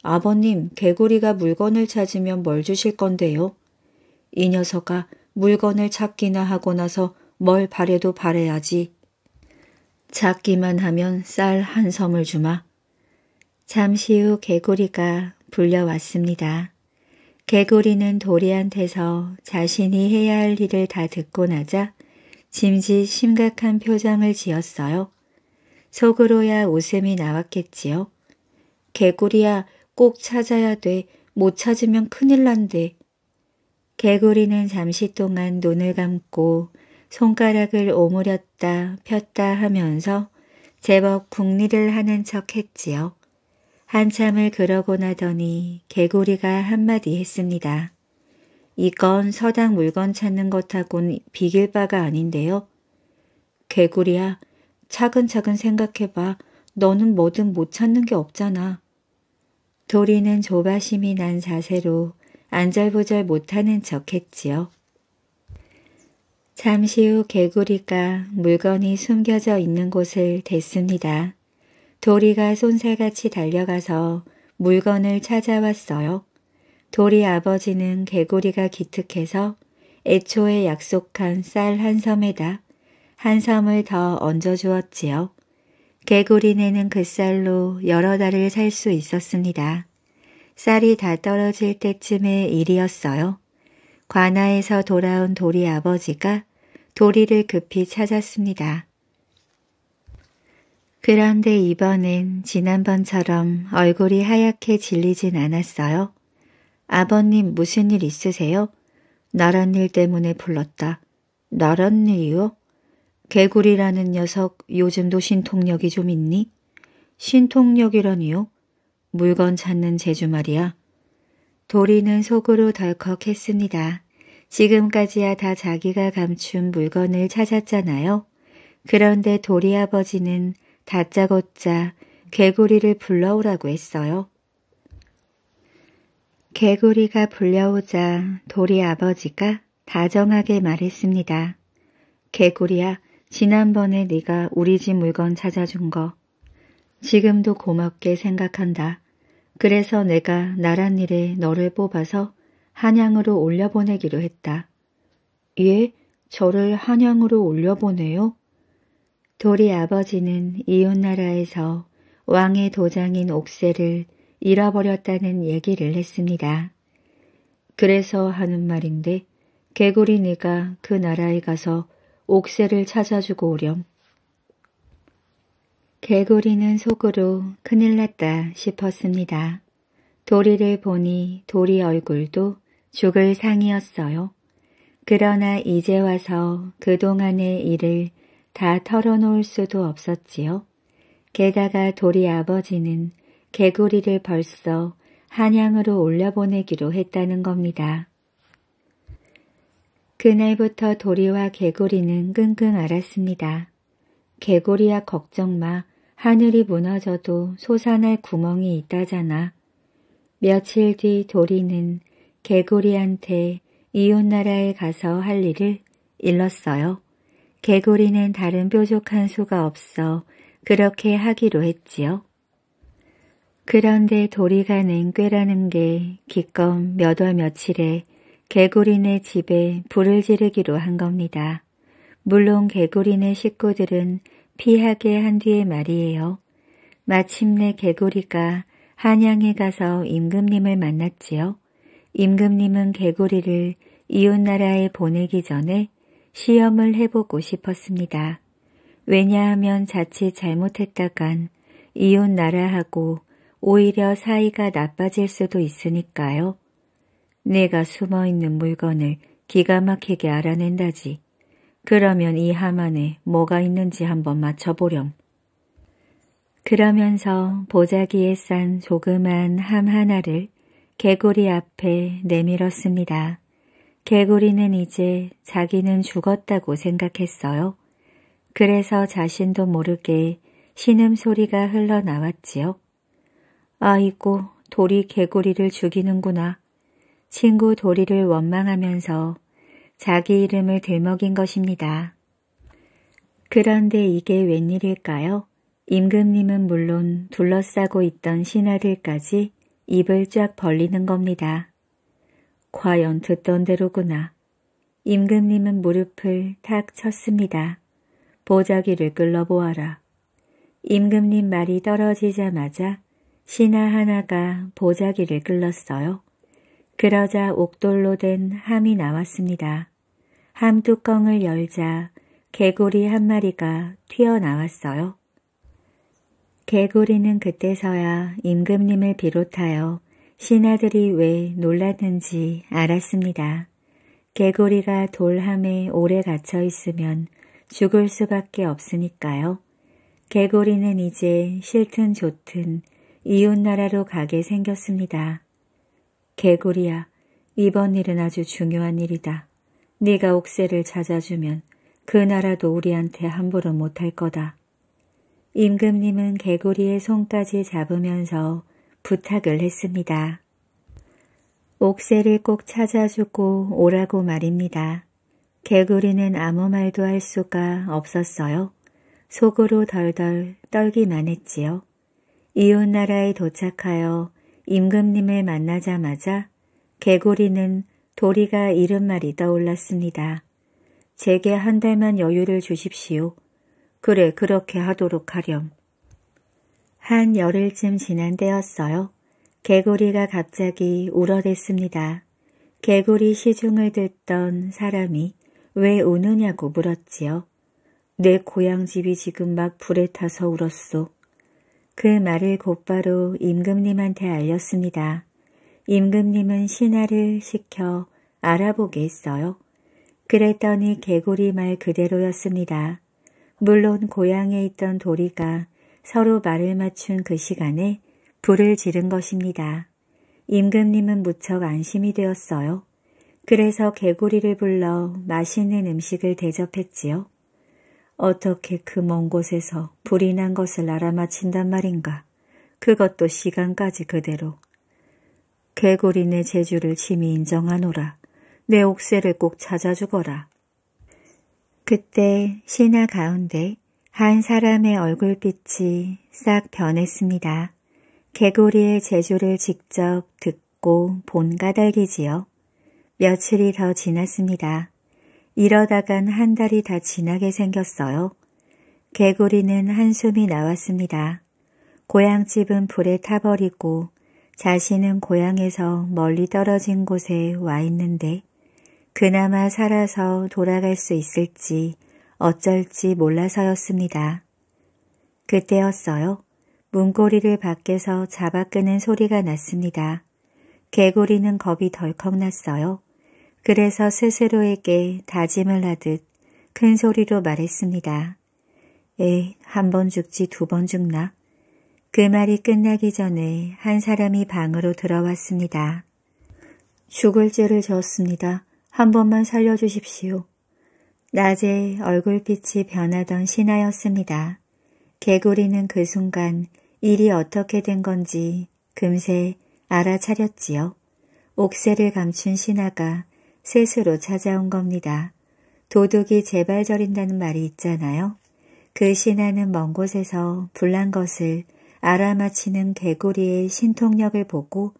아버님, 개구리가 물건을 찾으면 뭘 주실 건데요? 이 녀석아, 물건을 찾기나 하고 나서 뭘 바래도 바래야지. 찾기만 하면 쌀 한 섬을 주마. 잠시 후 개구리가 불려왔습니다. 개구리는 도리한테서 자신이 해야 할 일을 다 듣고 나자 짐짓 심각한 표정을 지었어요. 속으로야 웃음이 나왔겠지요. 개구리야, 꼭 찾아야 돼. 못 찾으면 큰일 난대. 개구리는 잠시 동안 눈을 감고 손가락을 오므렸다 폈다 하면서 제법 궁리를 하는 척 했지요. 한참을 그러고 나더니 개구리가 한마디 했습니다. 이건 서당 물건 찾는 것하곤 비길 바가 아닌데요. 개구리야, 차근차근 생각해봐. 너는 뭐든 못 찾는 게 없잖아. 도리는 조바심이 난 자세로 안절부절 못하는 척 했지요. 잠시 후 개구리가 물건이 숨겨져 있는 곳을 댔습니다. 도리가 손살같이 달려가서 물건을 찾아왔어요. 도리 아버지는 개구리가 기특해서 애초에 약속한 쌀 한 섬에다 한 섬을 더 얹어주었지요. 개구리네는 그 쌀로 여러 달을 살 수 있었습니다. 쌀이 다 떨어질 때쯤의 일이었어요. 관아에서 돌아온 도리 아버지가 도리를 급히 찾았습니다. 그런데 이번엔 지난번처럼 얼굴이 하얗게 질리진 않았어요. 아버님 무슨 일 있으세요? 나란 일 때문에 불렀다. 나란 일이요? 개구리라는 녀석 요즘도 신통력이 좀 있니? 신통력이라니요? 물건 찾는 재주 말이야. 도리는 속으로 덜컥 했습니다. 지금까지야 다 자기가 감춘 물건을 찾았잖아요. 그런데 도리 아버지는 다짜고짜 개구리를 불러오라고 했어요. 개구리가 불려오자 도리 아버지가 다정하게 말했습니다. 개구리야, 지난번에 네가 우리 집 물건 찾아준 거 지금도 고맙게 생각한다. 그래서 내가 나란 일에 너를 뽑아서 한양으로 올려보내기로 했다. 예? 저를 한양으로 올려보내요? 도리 아버지는 이웃나라에서 왕의 도장인 옥새를 잃어버렸다는 얘기를 했습니다. 그래서 하는 말인데 개구리 네가 그 나라에 가서 옥새를 찾아주고 오렴. 개구리는 속으로 큰일 났다 싶었습니다. 도리를 보니 도리 얼굴도 죽을 상이었어요. 그러나 이제 와서 그동안의 일을 다 털어놓을 수도 없었지요. 게다가 도리 아버지는 개구리를 벌써 한양으로 올려보내기로 했다는 겁니다. 그날부터 도리와 개구리는 끙끙 앓았습니다. 개구리야 걱정 마. 하늘이 무너져도 솟아날 구멍이 있다잖아. 며칠 뒤 도리는 개구리한테 이웃나라에 가서 할 일을 일렀어요. 개구리는 다른 뾰족한 수가 없어 그렇게 하기로 했지요. 그런데 도리가 낸 꾀라는 게 기껏 몇 월 며칠에 개구리네 집에 불을 지르기로 한 겁니다. 물론 개구리네 식구들은 피하게 한 뒤에 말이에요. 마침내 개구리가 한양에 가서 임금님을 만났지요. 임금님은 개구리를 이웃나라에 보내기 전에 시험을 해보고 싶었습니다. 왜냐하면 자칫 잘못했다간 이웃나라하고 오히려 사이가 나빠질 수도 있으니까요. 내가 숨어있는 물건을 기가 막히게 알아낸다지. 그러면 이 함안에 뭐가 있는지 한번 맞춰보렴. 그러면서 보자기에 싼 조그만 함 하나를 개구리 앞에 내밀었습니다. 개구리는 이제 자기는 죽었다고 생각했어요. 그래서 자신도 모르게 신음소리가 흘러나왔지요. 아이고, 돌이 개구리를 죽이는구나. 친구 도리를 원망하면서 자기 이름을 들먹인 것입니다. 그런데 이게 웬일일까요? 임금님은 물론 둘러싸고 있던 신하들까지 입을 쫙 벌리는 겁니다. 과연 듣던 대로구나. 임금님은 무릎을 탁 쳤습니다. 보자기를 끌러보아라. 임금님 말이 떨어지자마자 신하 하나가 보자기를 끌렀어요. 그러자 옥돌로 된 함이 나왔습니다. 함 뚜껑을 열자 개구리 한 마리가 튀어나왔어요. 개구리는 그때서야 임금님을 비롯하여 신하들이 왜 놀랐는지 알았습니다. 개구리가 돌함에 오래 갇혀 있으면 죽을 수밖에 없으니까요. 개구리는 이제 싫든 좋든 이웃나라로 가게 생겼습니다. 개구리야, 이번 일은 아주 중요한 일이다. 네가 옥새를 찾아주면 그 나라도 우리한테 함부로 못할 거다. 임금님은 개구리의 손까지 잡으면서 부탁을 했습니다. 옥새를 꼭 찾아주고 오라고 말입니다. 개구리는 아무 말도 할 수가 없었어요. 속으로 덜덜 떨기만 했지요. 이웃나라에 도착하여 임금님을 만나자마자 개구리는 도리가 이른 말이 떠올랐습니다. 제게 한 달만 여유를 주십시오. 그래 그렇게 하도록 하렴. 한 열흘쯤 지난 때였어요. 개구리가 갑자기 울어댔습니다. 개구리 시중을 듣던 사람이 왜 우느냐고 물었지요. 내 고향집이 지금 막 불에 타서 울었소. 그 말을 곧바로 임금님한테 알렸습니다. 임금님은 신하를 시켜 알아보게 했어요. 그랬더니 개구리 말 그대로였습니다. 물론 고향에 있던 도리가 서로 말을 맞춘 그 시간에 불을 지른 것입니다. 임금님은 무척 안심이 되었어요. 그래서 개구리를 불러 맛있는 음식을 대접했지요. 어떻게 그 먼 곳에서 불이 난 것을 알아맞힌단 말인가. 그것도 시간까지 그대로. 개구리 네 재주를 짐이 인정하노라. 내 옥새를 꼭 찾아주거라. 그때 시나 가운데 한 사람의 얼굴빛이 싹 변했습니다. 개구리의 재주를 직접 듣고 본가닭이지요 며칠이 더 지났습니다. 이러다간 한 달이 다 지나게 생겼어요. 개구리는 한숨이 나왔습니다. 고향집은 불에 타버리고 자신은 고향에서 멀리 떨어진 곳에 와 있는데 그나마 살아서 돌아갈 수 있을지 어쩔지 몰라서였습니다. 그때였어요. 문고리를 밖에서 잡아 끄는 소리가 났습니다. 개구리는 겁이 덜컥 났어요. 그래서 스스로에게 다짐을 하듯 큰 소리로 말했습니다. 에이, 한 번 죽지 두 번 죽나? 그 말이 끝나기 전에 한 사람이 방으로 들어왔습니다. 죽을 죄를 졌습니다. 한 번만 살려주십시오. 낮에 얼굴빛이 변하던 신하였습니다. 개구리는 그 순간 일이 어떻게 된 건지 금세 알아차렸지요. 옥새를 감춘 신하가 스스로 찾아온 겁니다. 도둑이 제발 저린다는 말이 있잖아요. 그 신하는 먼 곳에서 불난 것을 알아맞히는 개구리의 신통력을 보고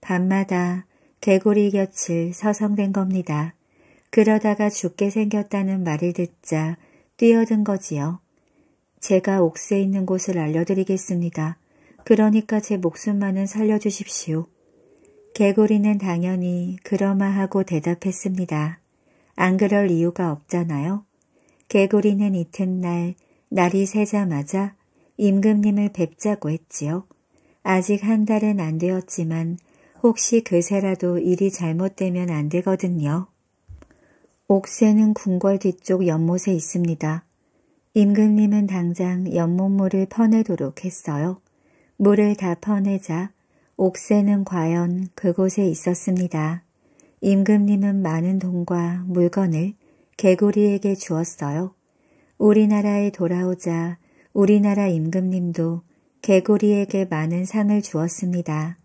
밤마다 개구리 곁을 서성댄 겁니다. 그러다가 죽게 생겼다는 말을 듣자 뛰어든 거지요. 제가 옥새 있는 곳을 알려드리겠습니다. 그러니까 제 목숨만은 살려주십시오. 개구리는 당연히 그러마 하고 대답했습니다. 안 그럴 이유가 없잖아요. 개구리는 이튿날 날이 새자마자 임금님을 뵙자고 했지요. 아직 한 달은 안 되었지만 혹시 그새라도 일이 잘못되면 안 되거든요. 옥새는 궁궐 뒤쪽 연못에 있습니다. 임금님은 당장 연못물을 퍼내도록 했어요. 물을 다 퍼내자 옥새는 과연 그곳에 있었습니다. 임금님은 많은 돈과 물건을 개구리에게 주었어요. 우리나라에 돌아오자 우리나라 임금님도 개구리에게 많은 상을 주었습니다.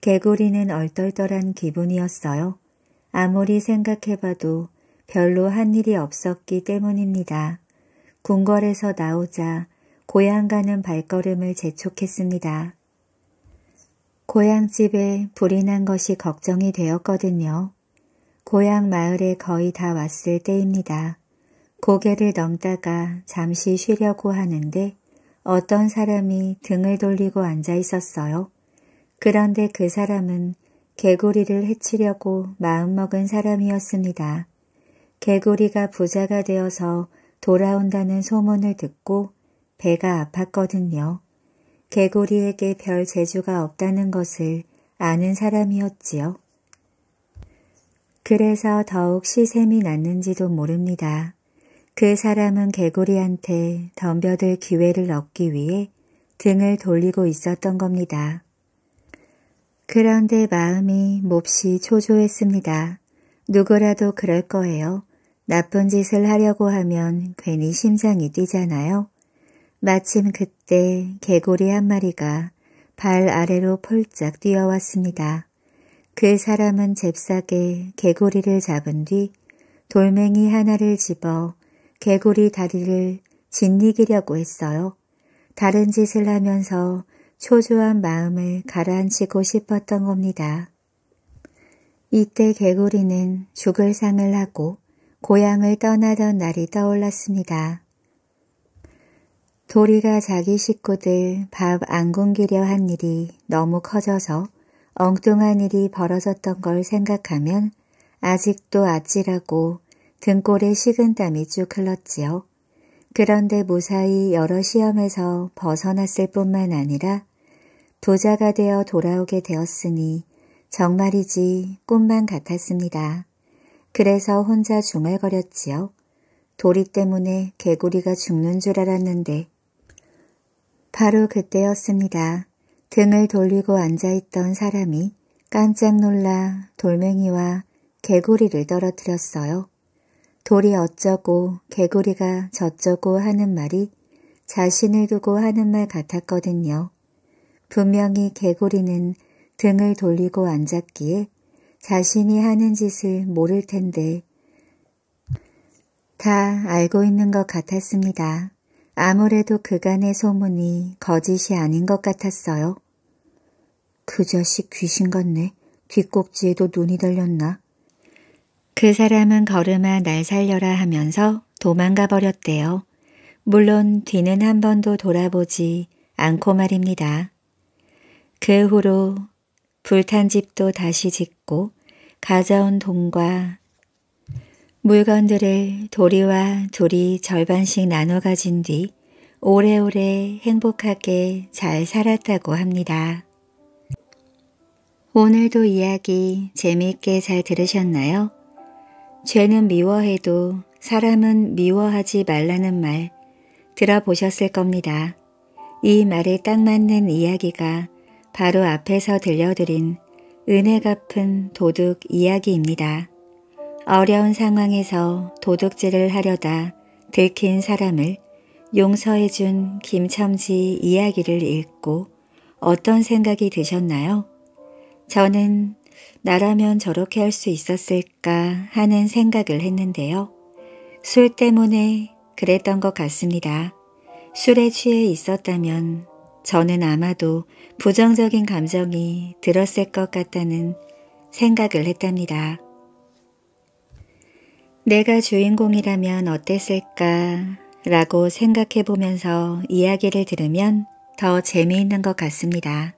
개구리는 얼떨떨한 기분이었어요. 아무리 생각해봐도 별로 한 일이 없었기 때문입니다. 궁궐에서 나오자 고향 가는 발걸음을 재촉했습니다. 고향집에 불이 난 것이 걱정이 되었거든요. 고향 마을에 거의 다 왔을 때입니다. 고개를 넘다가 잠시 쉬려고 하는데 어떤 사람이 등을 돌리고 앉아 있었어요. 그런데 그 사람은 개구리를 해치려고 마음먹은 사람이었습니다. 개구리가 부자가 되어서 돌아온다는 소문을 듣고 배가 아팠거든요. 개구리에게 별 재주가 없다는 것을 아는 사람이었지요. 그래서 더욱 시샘이 났는지도 모릅니다. 그 사람은 개구리한테 덤벼들 기회를 얻기 위해 등을 돌리고 있었던 겁니다. 그런데 마음이 몹시 초조했습니다. 누구라도 그럴 거예요. 나쁜 짓을 하려고 하면 괜히 심장이 뛰잖아요. 마침 그때 개구리 한 마리가 발 아래로 폴짝 뛰어왔습니다. 그 사람은 잽싸게 개구리를 잡은 뒤 돌멩이 하나를 집어 개구리 다리를 짓이기려고 했어요. 다른 짓을 하면서 초조한 마음을 가라앉히고 싶었던 겁니다. 이때 개구리는 죽을 상을 하고 고향을 떠나던 날이 떠올랐습니다. 도리가 자기 식구들 밥 안 굶기려 한 일이 너무 커져서 엉뚱한 일이 벌어졌던 걸 생각하면 아직도 아찔하고 등골에 식은땀이 쭉 흘렀지요. 그런데 무사히 여러 시험에서 벗어났을 뿐만 아니라 부자가 되어 돌아오게 되었으니 정말이지 꿈만 같았습니다. 그래서 혼자 중얼거렸지요. 도리 때문에 개구리가 죽는 줄 알았는데 바로 그때였습니다. 등을 돌리고 앉아있던 사람이 깜짝 놀라 돌멩이와 개구리를 떨어뜨렸어요. 돌이 어쩌고 개구리가 저쩌고 하는 말이 자신을 두고 하는 말 같았거든요. 분명히 개구리는 등을 돌리고 앉았기에 자신이 하는 짓을 모를 텐데 다 알고 있는 것 같았습니다. 아무래도 그간의 소문이 거짓이 아닌 것 같았어요. 그 자식 귀신 같네. 뒷꼭지에도 눈이 달렸나. 그 사람은 걸음아 날 살려라 하면서 도망가 버렸대요. 물론 뒤는 한 번도 돌아보지 않고 말입니다. 그 후로 불탄 집도 다시 짓고 가져온 돈과 물건들을 도리와 도이 절반씩 나눠 가진 뒤 오래오래 행복하게 잘 살았다고 합니다. 오늘도 이야기 재미있게 잘 들으셨나요? 죄는 미워해도 사람은 미워하지 말라는 말 들어보셨을 겁니다. 이 말에 딱 맞는 이야기가 바로 앞에서 들려드린 은혜 갚은 도둑 이야기입니다. 어려운 상황에서 도둑질을 하려다 들킨 사람을 용서해준 김첨지 이야기를 읽고 어떤 생각이 드셨나요? 저는 나라면 저렇게 할 수 있었을까 하는 생각을 했는데요. 술 때문에 그랬던 것 같습니다. 술에 취해 있었다면 저는 아마도 부정적인 감정이 들었을 것 같다는 생각을 했답니다. 내가 주인공이라면 어땠을까 라고 생각해 보면서 이야기를 들으면 더 재미있는 것 같습니다.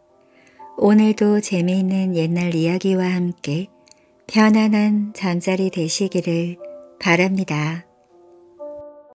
오늘도 재미있는 옛날 이야기와 함께 편안한 잠자리 되시기를 바랍니다.